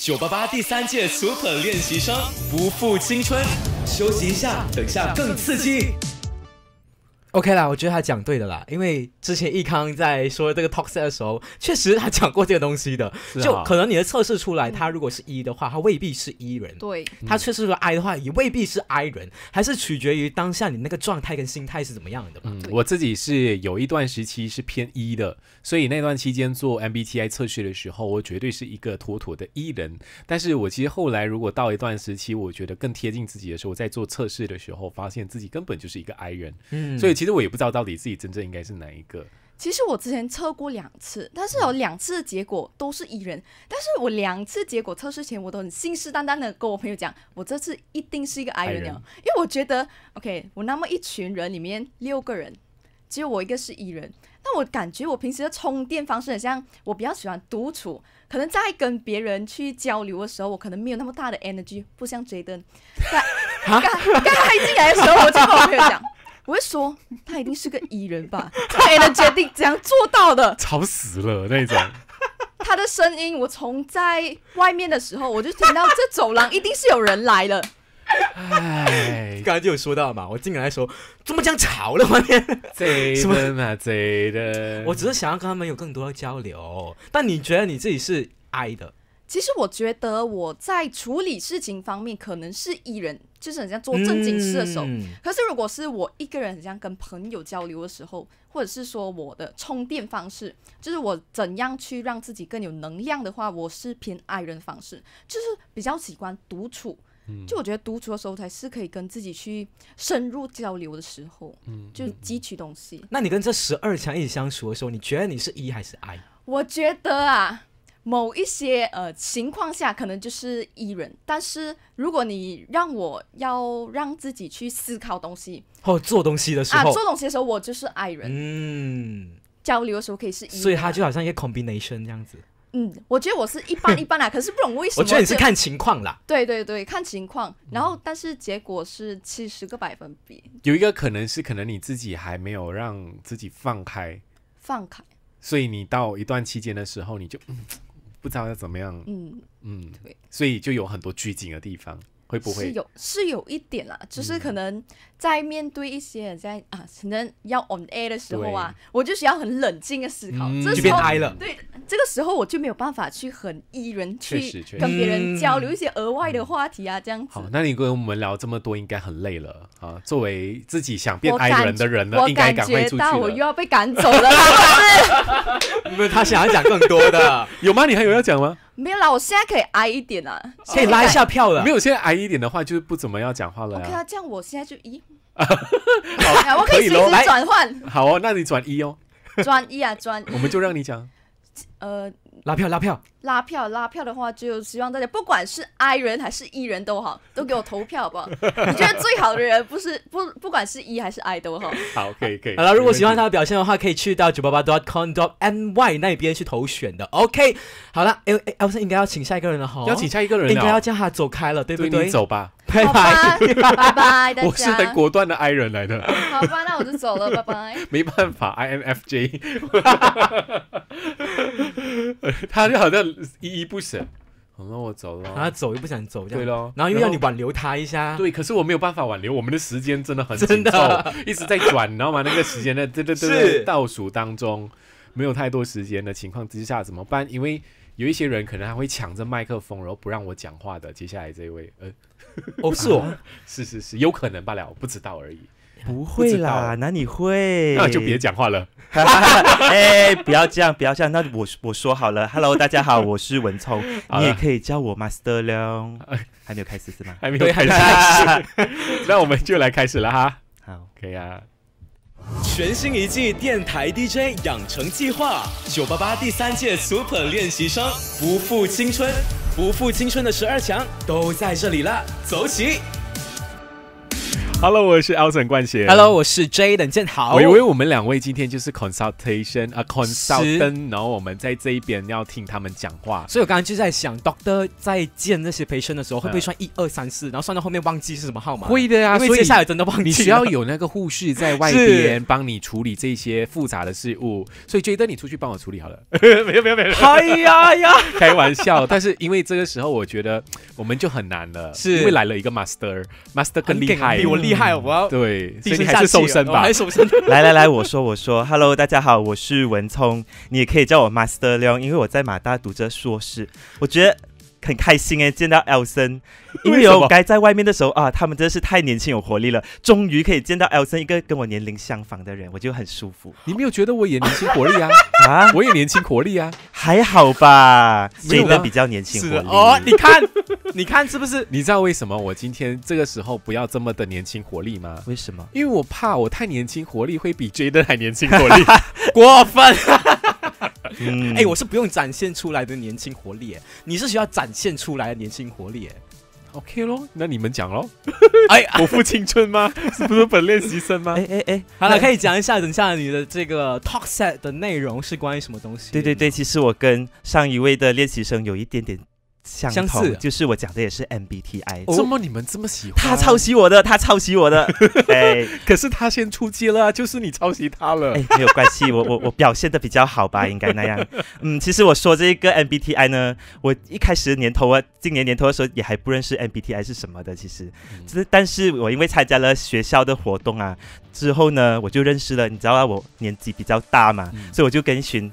九八八第三届 Super 练习生不负青春，休息一下，等下更刺激。OK 啦，我觉得他讲对的啦，因为之前易康在说这个 t o e 试的时候，确实他讲过这个东西的。就可能你的测试出来，他如果是一的话，他未必是一人；对他测试说 I 的话，也未必是 I 人，还是取决于当下你那个状态跟心态是怎么样的嘛。我自己是有一段时期是偏一的，所以那段期间做 MBTI 测试的时候，我绝对是一个妥妥的一人。但是我其实后来，如果到一段时期，我觉得更贴近自己的时候，在做测试的时候，发现自己根本就是一个 I 人。嗯，所以。其实我也不知道到底自己真正应该是哪一个。其实我之前测过两次，但是有两次的结果都是蚁人。但是我两次结果测试前，我都很信誓旦旦的跟我朋友讲，我这次一定是一个 I 人啊，因为我觉得，OK，我那么一群人里面六个人，只有我一个是蚁人。那我感觉我平时的充电方式很像，我比较喜欢独处，可能在跟别人去交流的时候，我可能没有那么大的 energy，不像 Jaden。刚刚刚他一进来的时候，我就跟我朋友讲。我会说，他一定是个蚁人吧？他也能决定怎样做到的，吵死了那种。他的声音，我从在外面的时候，我就听到这走廊一定是有人来了。哎，刚才就有说到嘛，我进来说怎么这样吵了？外面 贼的嘛，贼的。我只是想要跟他们有更多的交流，但你觉得你自己是矮的？其实我觉得我在处理事情方面可能是 I 人，就是很像做正经事的时候。可是如果是我一个人很像跟朋友交流的时候，或者是说我的充电方式，就是我怎样去让自己更有能量的话，我是偏 I 人方式，就是比较喜欢独处。就我觉得独处的时候才是可以跟自己去深入交流的时候，就汲取东西。那你跟这十二强一起相处的时候，你觉得你是一还是 I？我觉得啊。某一些呃情况下，可能就是 e 人，但是如果你让我要让自己去思考东西或做东西的时候啊，做东西的时候我就是爱人。嗯，交流的时候可以是依，所以它就好像一个 combination 这样子。嗯，我觉得我是一般一般啦，可是不容易。我觉得你是看情况啦。对对对，看情况。然后但是结果是七十个百分比。有一个可能是，可能你自己还没有让自己放开，放开。所以你到一段期间的时候，你就嗯。不知道要怎么样，嗯嗯，对，所以就有很多拘谨的地方。会不会有是有一点啦，就是可能在面对一些人在啊可能要 on air 的时候啊，我就需要很冷静的思考，这时候对，这个时候我就没有办法去很依人去跟别人交流一些额外的话题啊，这样子。好，那你跟我们聊这么多，应该很累了啊。作为自己想变 i 人的人呢，应该赶快出去。我又要被赶走了，是不是？他想要讲更多的，有吗？你还有要讲吗？没有啦，我现在可以矮一点啊，可以拉一下票了。没有，现在矮一点的话，就是不怎么要讲话了 OK 啊，这样，我现在就一，好呀，我可以随时转换。好哦，那你转一哦，转一啊，转。我们就让你讲。呃，拉票拉票，拉票拉票的话，就希望大家不管是 I 人还是 E 人都好，都给我投票，好不好？你觉得最好的人，不是不不管是 E 还是 I 都好。好，可以可以。好了，如果喜欢他的表现的话，可以去到九八八 dot com dot n y 那边去投选的。OK，好了，哎哎，不是应该要请下一个人了，哈，要请下一个人，应该要叫他走开了，对不对？走吧，拜拜，拜拜，我是很果断的 I 人来的。好吧，那我就走了，拜拜。没办法，INFJ。他就好像依依不舍，好，那我走了。然后走又不想走，对喽。然后又让你挽留他一下，对。可是我没有办法挽留，我们的时间真的很紧 凑，一直在转，你知道吗？那个时间在对对对倒数当中，没有太多时间的情况之下怎么办？因为有一些人可能还会抢着麦克风，然后不让我讲话的。接下来这位，呃，哦，是我，是是是，有可能罢了，不知道而已。不会啦，哪里会？那就别讲话了。哎，不要这样，不要这样。那我我说好了，Hello，大家好，我是文聪，你也可以叫我 Master 了。还没有开始是吗？还没有开始。那我们就来开始了哈。好，可以啊。全新一季电台 DJ 养成计划九八八第三届 Super 练习生不负青春，不负青春的十二强都在这里了，走起。Hello，我是 a l s o n 冠杰。Hello，我是 j a 建豪。我以为我们两位今天就是 consultation，a consultant，然后我们在这一边要听他们讲话。所以我刚刚就在想，Doctor 在见那些 patient 的时候，会不会算一二三四，然后算到后面忘记是什么号码？会的呀，因为接下来真的忘记，需要有那个护士在外边帮你处理这些复杂的事物。所以 j a 你出去帮我处理好了。没有没有没有。哎呀呀，开玩笑。但是因为这个时候，我觉得我们就很难了，是因为来了一个 Master，Master 更厉害，比我厉害。厉害，我要对，所以你还是瘦身吧，还是瘦身。来来来，我说我说，Hello，大家好，我是文聪，你也可以叫我 Master l 因为我在马大读着硕士。我觉得。很开心哎，见到艾森，因为我该在外面的时候啊，他们真的是太年轻有活力了，终于可以见到艾森一个跟我年龄相仿的人，我就很舒服。你没有觉得我也年轻活力啊？啊，我也年轻活力啊，还好吧谁的比较年轻活力哦。你看，你看是不是？你知道为什么我今天这个时候不要这么的年轻活力吗？为什么？因为我怕我太年轻活力会比 Jaden 还年轻活力，过分。哎，我是不用展现出来的年轻活力，你是需要展现出来的年轻活力，OK 咯？那你们讲咯。哎，我负青春吗？是不是本练习生吗？哎哎哎，好了，可以讲一下，等一下你的这个 talk set 的内容是关于什么东西？对对对，其实我跟上一位的练习生有一点点。相似，就是我讲的也是 MBTI。这么你们这么喜欢？他抄袭我的，他抄袭我的。可是他先出击了，就是你抄袭他了。哎，没有关系，我我我表现的比较好吧，应该那样。嗯，其实我说这个 MBTI 呢，我一开始年头啊，今年年头的时候也还不认识 MBTI 是什么的，其实。是，但是我因为参加了学校的活动啊，之后呢，我就认识了。你知道我年纪比较大嘛，所以我就跟寻。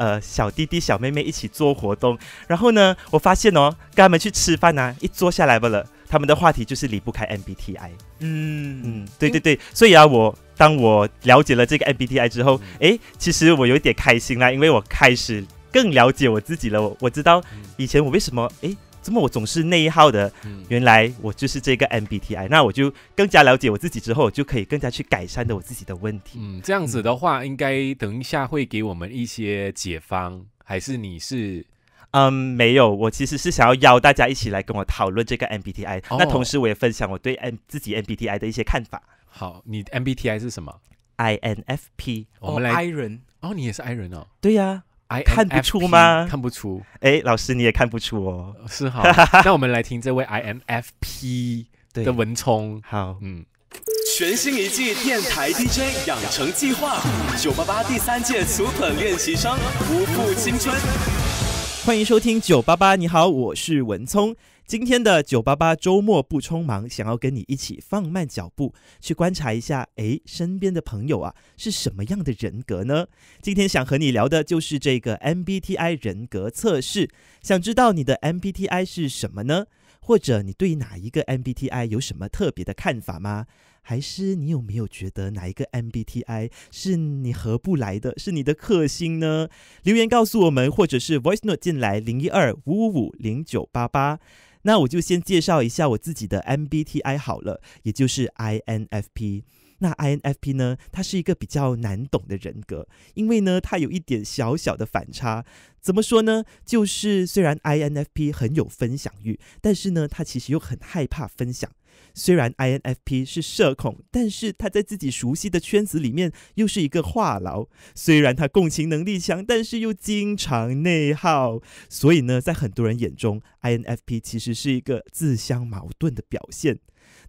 呃，小弟弟、小妹妹一起做活动，然后呢，我发现哦，跟他们去吃饭呐，一坐下来不了，他们的话题就是离不开 MBTI。嗯嗯，对对对，所以啊，我当我了解了这个 MBTI 之后，哎，其实我有点开心啦，因为我开始更了解我自己了。我我知道以前我为什么哎。怎么我总是内耗的？原来我就是这个 MBTI，那我就更加了解我自己之后，就可以更加去改善的我自己的问题。嗯，这样子的话，应该等一下会给我们一些解方，还是你是？嗯，没有，我其实是想要邀大家一起来跟我讨论这个 MBTI，那同时我也分享我对 N 自己 MBTI 的一些看法。好，你 MBTI 是什么？INFP，我们 I 人。哦，你也是 I 人哦。对呀。看不出吗？看不出。哎，老师你也看不出哦。是哈。那我们来听这位 I M F P 的文聪。好，嗯。全新一季电台 DJ 养成计划，九八八第三届素粉练习生不负青春。欢迎收听九八八，你好，我是文聪。今天的九八八周末不匆忙，想要跟你一起放慢脚步，去观察一下，哎，身边的朋友啊是什么样的人格呢？今天想和你聊的就是这个 MBTI 人格测试。想知道你的 MBTI 是什么呢？或者你对哪一个 MBTI 有什么特别的看法吗？还是你有没有觉得哪一个 MBTI 是你合不来的，是你的克星呢？留言告诉我们，或者是 Voice Note 进来零一二五五五零九八八。那我就先介绍一下我自己的 MBTI 好了，也就是 INFP。那 INFP 呢，它是一个比较难懂的人格，因为呢，它有一点小小的反差。怎么说呢？就是虽然 INFP 很有分享欲，但是呢，他其实又很害怕分享。虽然 INFP 是社恐，但是他在自己熟悉的圈子里面又是一个话痨。虽然他共情能力强，但是又经常内耗。所以呢，在很多人眼中，INFP 其实是一个自相矛盾的表现。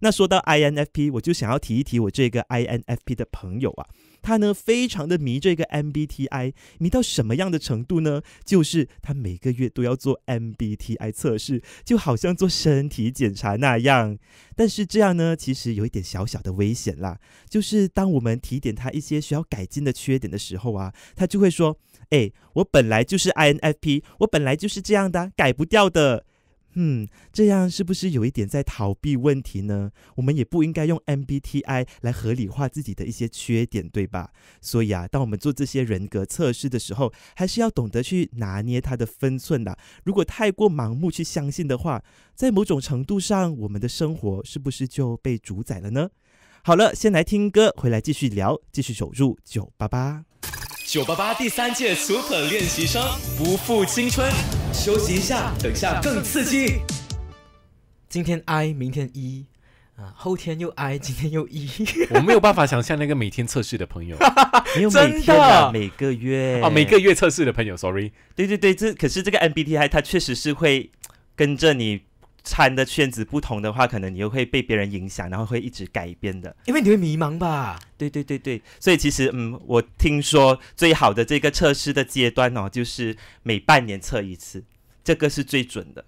那说到 INFP，我就想要提一提我这个 INFP 的朋友啊，他呢非常的迷这个 MBTI，迷到什么样的程度呢？就是他每个月都要做 MBTI 测试，就好像做身体检查那样。但是这样呢，其实有一点小小的危险啦，就是当我们提点他一些需要改进的缺点的时候啊，他就会说：“哎，我本来就是 INFP，我本来就是这样的，改不掉的。”嗯，这样是不是有一点在逃避问题呢？我们也不应该用 MBTI 来合理化自己的一些缺点，对吧？所以啊，当我们做这些人格测试的时候，还是要懂得去拿捏它的分寸的。如果太过盲目去相信的话，在某种程度上，我们的生活是不是就被主宰了呢？好了，先来听歌，回来继续聊，继续守住九八八。九八八第三届 Super 练习生不负青春，休息一下，等下更刺激。今天 I，明天 E，啊，后天又 I，今天又 E。我没有办法想象那个每天测试的朋友，真的每个月啊，每个月测试的朋友，Sorry。对对对，这可是这个 MBTI 它确实是会跟着你。参的圈子不同的话，可能你又会被别人影响，然后会一直改变的，因为你会迷茫吧？对对对对，所以其实嗯，我听说最好的这个测试的阶段哦，就是每半年测一次，这个是最准的。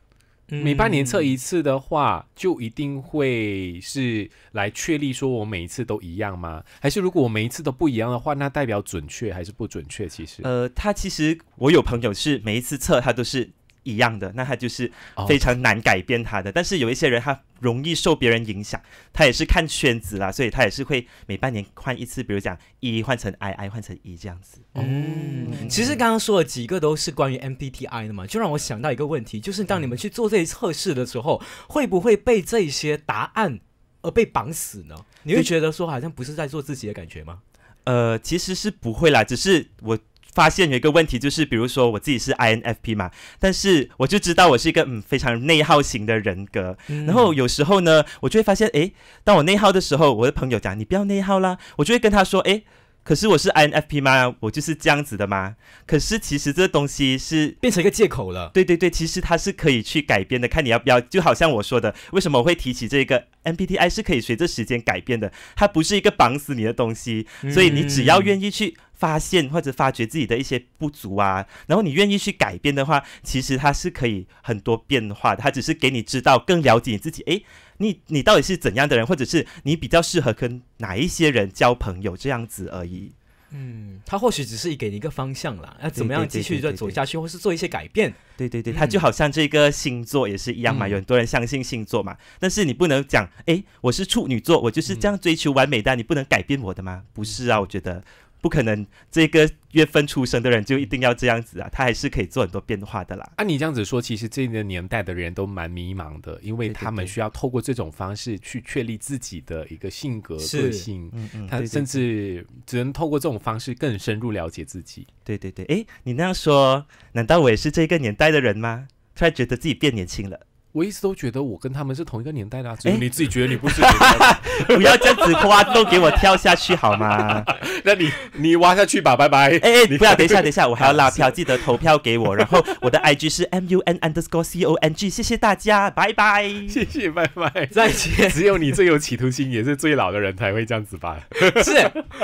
每半年测一次的话，就一定会是来确立说我每一次都一样吗？还是如果我每一次都不一样的话，那代表准确还是不准确？其实呃，他其实我有朋友是每一次测他都是。一样的，那他就是非常难改变他的。但是有一些人，他容易受别人影响，他也是看圈子啦，所以他也是会每半年换一次，比如讲一换成 I，I 换成一这样子。嗯，其实刚刚说的几个都是关于 MBTI 的嘛，就让我想到一个问题，就是当你们去做这些测试的时候，会不会被这些答案而被绑死呢？你会觉得说好像不是在做自己的感觉吗？呃，其实是不会啦，只是我。发现有一个问题，就是比如说我自己是 I N F P 嘛，但是我就知道我是一个嗯非常内耗型的人格，然后有时候呢，我就会发现，哎，当我内耗的时候，我的朋友讲你不要内耗啦，我就会跟他说，哎。可是我是 I N F P 吗？我就是这样子的吗？可是其实这个东西是变成一个借口了。对对对，其实它是可以去改变的，看你要不要。就好像我说的，为什么我会提起这个 M b T I 是可以随着时间改变的？它不是一个绑死你的东西，所以你只要愿意去发现或者发掘自己的一些不足啊，然后你愿意去改变的话，其实它是可以很多变化的。它只是给你知道，更了解你自己。诶，你你到底是怎样的人，或者是你比较适合跟哪一些人交朋友这样子而已。嗯，他或许只是给你一个方向啦，要怎么样继续再走下去，或是做一些改变。对对对，他就好像这个星座也是一样嘛，有很多人相信星座嘛，但是你不能讲，哎，我是处女座，我就是这样追求完美的，你不能改变我的吗？不是啊，我觉得。不可能，这个月份出生的人就一定要这样子啊？他还是可以做很多变化的啦。啊，你这样子说，其实这个年代的人都蛮迷茫的，因为他们需要透过这种方式去确立自己的一个性格个性，他甚至只能透过这种方式更深入了解自己。对对对，哎，你那样说，难道我也是这个年代的人吗？突然觉得自己变年轻了。我一直都觉得我跟他们是同一个年代的啊，只有你自己觉得你不是。不要这样子挖洞给我跳下去好吗？那你你挖下去吧，拜拜。哎哎，不要 等一下等一下，我还要拉票，记得投票给我。然后我的 I G 是 M U N Underscore C O N G，谢谢大家，拜拜。谢谢，拜拜，再见。只有你最有企图心，也是最老的人才会这样子吧？是，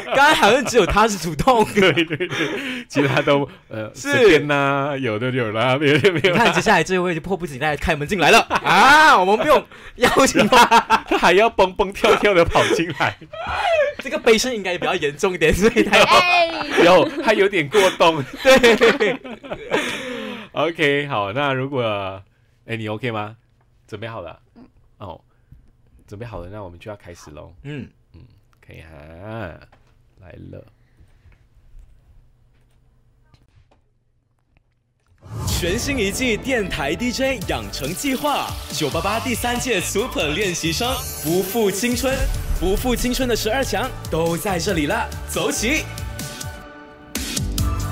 刚刚好像只有他是主动，对对对，其他都呃是呢，有的有啦，没有没有。你看接下来这位就迫不及待开门进来了。啊！我们不用邀请他，他还要蹦蹦跳跳的跑进来。这个悲声应该比较严重一点，所以他有他有点过动。对，OK，好，那如果哎，你 OK 吗？准备好了？哦，准备好了，那我们就要开始喽。嗯嗯，可以哈，来了。全新一季电台 DJ 养成计划，九八八第三届 Super 练习生，不负青春，不负青春的十二强都在这里了，走起！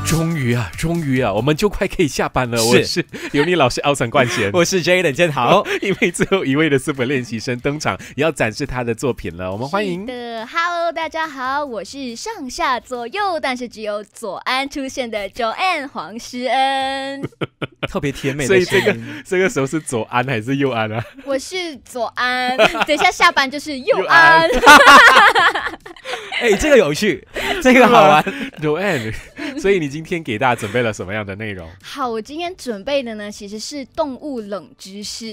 终于啊，终于啊，我们就快可以下班了。我是尤尼老师奥森冠贤，我是 Jaden。豪。因为最后一位的四本练习生登场，要展示他的作品了。我们欢迎的 Hello，大家好，我是上下左右，但是只有左安出现的 Joanne 黄诗恩，特别甜美的所以这个这个时候是左安还是右安啊？我是左安，等一下下班就是右安。哎，这个有趣，这个好玩，有 a n d 所以你今天给大家准备了什么样的内容？好，我今天准备的呢，其实是动物冷知识，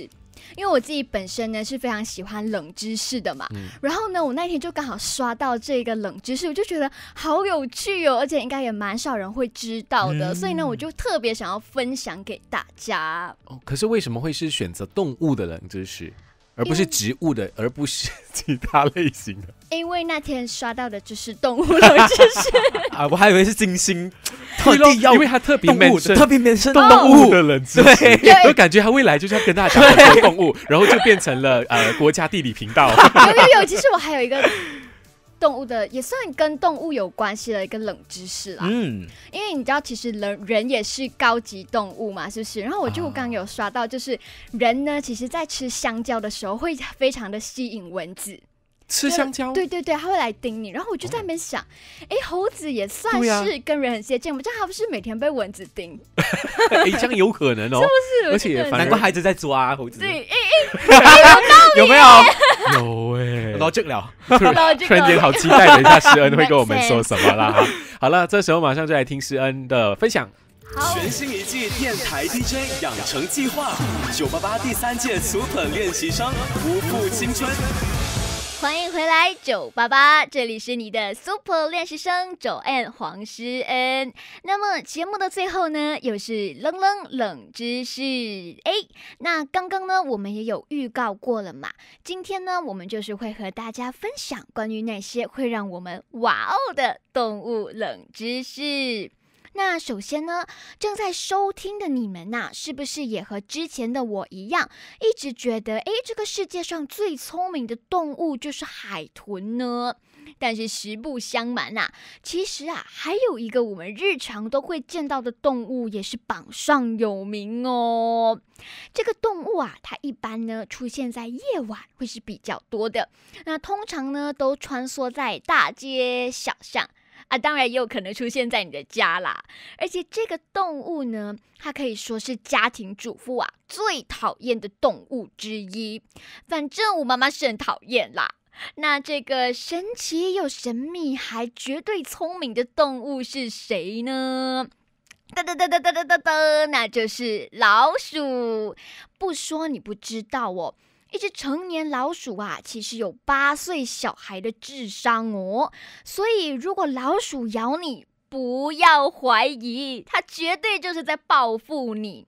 因为我自己本身呢是非常喜欢冷知识的嘛。嗯。然后呢，我那天就刚好刷到这个冷知识，我就觉得好有趣哦，而且应该也蛮少人会知道的，所以呢，我就特别想要分享给大家。哦，可是为什么会是选择动物的冷知识？而不是植物的，而不是 其他类型的。因为那天刷到的就是动物了，就是 啊，我还以为是金星 特，因为他特别民生，特别民生动物的人，知我感觉他未来就是要跟大家讲动物，然后就变成了呃国家地理频道。有有有，其实我还有一个。动物的也算跟动物有关系的一个冷知识啦，嗯，因为你知道其实人人也是高级动物嘛，是不是？然后我就刚刚有刷到，就是人呢，其实在吃香蕉的时候会非常的吸引蚊子。吃香蕉，对对对，他会来叮你。然后我就在那边想，哎，猴子也算是跟人很接近，不知道还不是每天被蚊子叮，这样有可能哦。不是，而且难怪孩子在抓猴子。对，哎哎，有道理。有没有？有哎，老正了。突然间好期待，等一下诗恩会跟我们说什么啦？好了，这时候马上就来听诗恩的分享。全新一季电台 DJ 养成计划，九八八第三届 e 粉练习生不负青春。欢迎回来九八八，这里是你的 Super 练习生 Joanne 黄诗恩。那么节目的最后呢，又是冷冷冷知识哎。那刚刚呢，我们也有预告过了嘛。今天呢，我们就是会和大家分享关于那些会让我们哇哦的动物冷知识。那首先呢，正在收听的你们呐，是不是也和之前的我一样，一直觉得，哎，这个世界上最聪明的动物就是海豚呢？但是实不相瞒呐，其实啊，还有一个我们日常都会见到的动物也是榜上有名哦。这个动物啊，它一般呢出现在夜晚会是比较多的，那通常呢都穿梭在大街小巷。啊，当然也有可能出现在你的家啦。而且这个动物呢，它可以说是家庭主妇啊最讨厌的动物之一。反正我妈妈是很讨厌啦。那这个神奇又神秘还绝对聪明的动物是谁呢？噔噔噔噔噔噔噔噔，那就是老鼠。不说你不知道哦。一只成年老鼠啊，其实有八岁小孩的智商哦。所以，如果老鼠咬你，不要怀疑，它绝对就是在报复你。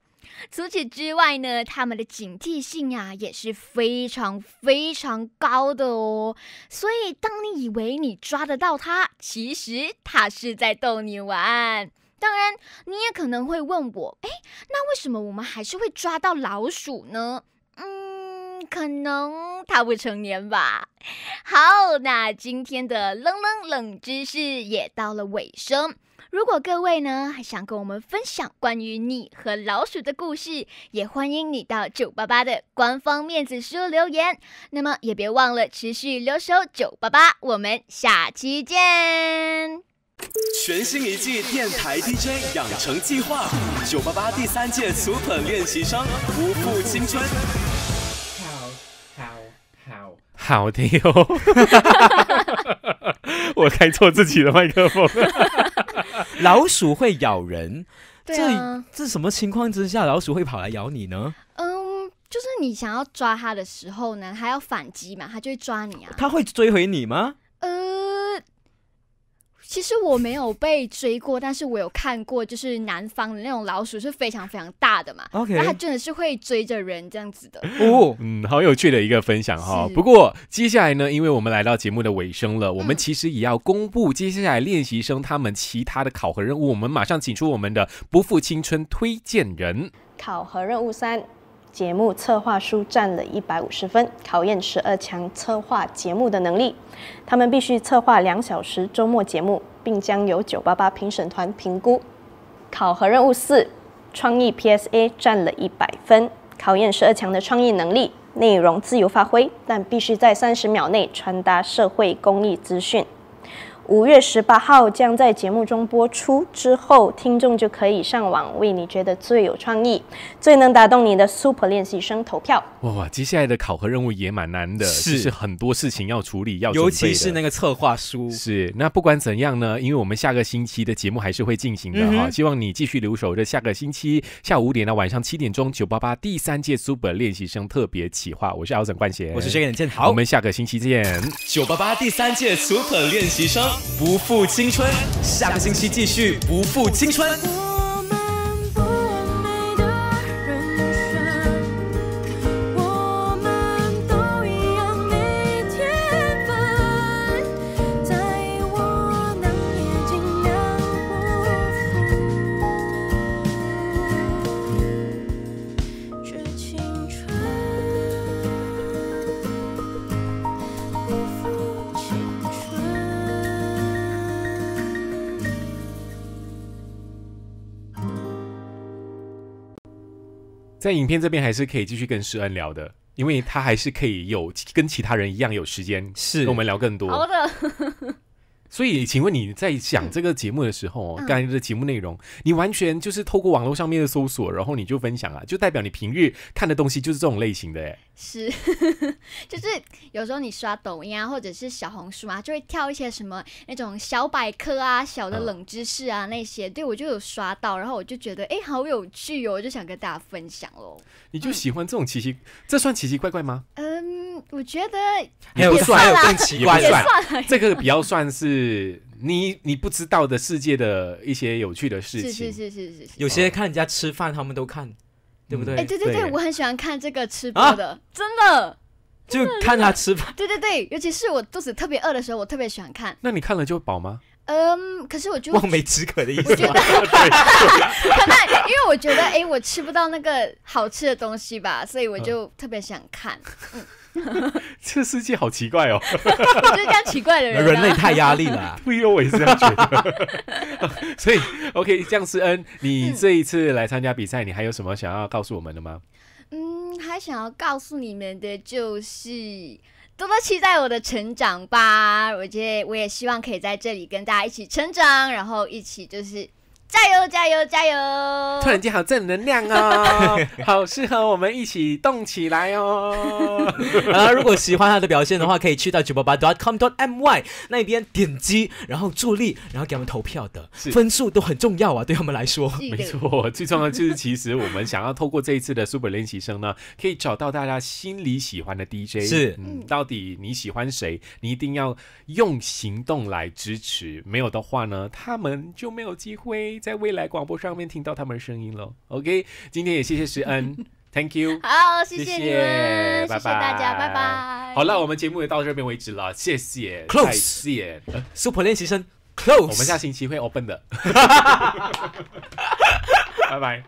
除此之外呢，它们的警惕性啊也是非常非常高的哦。所以，当你以为你抓得到它，其实它是在逗你玩。当然，你也可能会问我，哎，那为什么我们还是会抓到老鼠呢？嗯。可能他未成年吧。好，那今天的冷冷冷知识也到了尾声。如果各位呢还想跟我们分享关于你和老鼠的故事，也欢迎你到九八八的官方面子书留言。那么也别忘了持续留守九八八，我们下期见。全新一季电台 DJ 养成计划，九八八第三届 Super 练习生不负青春。好的哟，我开错自己的麦克风。老鼠会咬人，对啊，这是什么情况之下老鼠会跑来咬你呢？嗯，就是你想要抓它的时候呢，它要反击嘛，它就会抓你啊。它会追回你吗？嗯。其实我没有被追过，但是我有看过，就是南方的那种老鼠是非常非常大的嘛。O K，那它真的是会追着人这样子的。哦，嗯，好有趣的一个分享哈。不过接下来呢，因为我们来到节目的尾声了，我们其实也要公布接下来练习生他们其他的考核任务。我们马上请出我们的不负青春推荐人，考核任务三。节目策划书占了一百五十分，考验十二强策划节目的能力。他们必须策划两小时周末节目，并将由九八八评审团评估。考核任务四，创意 PSA 占了一百分，考验十二强的创意能力。内容自由发挥，但必须在三十秒内传达社会公益资讯。五月十八号将在节目中播出之后，听众就可以上网为你觉得最有创意、最能打动你的 Super 练习生投票。哇，接下来的考核任务也蛮难的，是很多事情要处理，要尤其是那个策划书。是，那不管怎样呢，因为我们下个星期的节目还是会进行的哈，希望你继续留守。这下个星期下午五点到晚上七点钟，九八八第三届 Super 练习生特别企划，我是 Alson 冠贤，我是薛仁健，好，我们下个星期见。九八八第三届 Super 练习生。不负青春，下个星期继续不负青春。在影片这边还是可以继续跟诗恩聊的，因为他还是可以有跟其他人一样有时间，是跟我们聊更多。好的，所以请问你在想这个节目的时候，刚才的节目内容，你完全就是透过网络上面的搜索，然后你就分享啊，就代表你平日看的东西就是这种类型的哎。是，就是有时候你刷抖音啊，或者是小红书啊，就会跳一些什么那种小百科啊、小的冷知识啊那些。对我就有刷到，然后我就觉得哎，好有趣哦，我就想跟大家分享喽。你就喜欢这种奇奇，这算奇奇怪怪吗？嗯，我觉得也不算有更奇怪算。这个比较算是你你不知道的世界的一些有趣的事情。是是是是是。有些看人家吃饭，他们都看。对不对？哎，对对对，我很喜欢看这个吃播的，真的，就看他吃饭。对对对，尤其是我肚子特别饿的时候，我特别喜欢看。那你看了就饱吗？嗯，可是我就得望梅止渴的意思，可能 因为我觉得哎，我吃不到那个好吃的东西吧，所以我就特别想看。这世界好奇怪哦，我觉得这样奇怪的人，人类太压力了。对，我也是这样觉得。所以，OK，姜思恩，你这一次来参加比赛，你还有什么想要告诉我们的吗？嗯，还想要告诉你们的就是。多多期待我的成长吧！我觉得我也希望可以在这里跟大家一起成长，然后一起就是。加油加油加油！突然间好正能量啊，好适合我们一起动起来哦。然 后如果喜欢他的表现的话，可以去到九八八 dot com dot my 那边点击，然后助力，然后给他们投票的分数都很重要啊，对他们来说，没错，最重要就是其实我们想要透过这一次的 Super 练习生呢，可以找到大家心里喜欢的 DJ，是，到底你喜欢谁？你一定要用行动来支持，没有的话呢，他们就没有机会。在未来广播上面听到他们的声音了。OK，今天也谢谢石恩，Thank you。好，谢谢你们，谢谢大家，拜拜。好了，我们节目也到这边为止了，谢谢，再见。Super 练习生，Close。我们下星期会 Open 的，拜拜。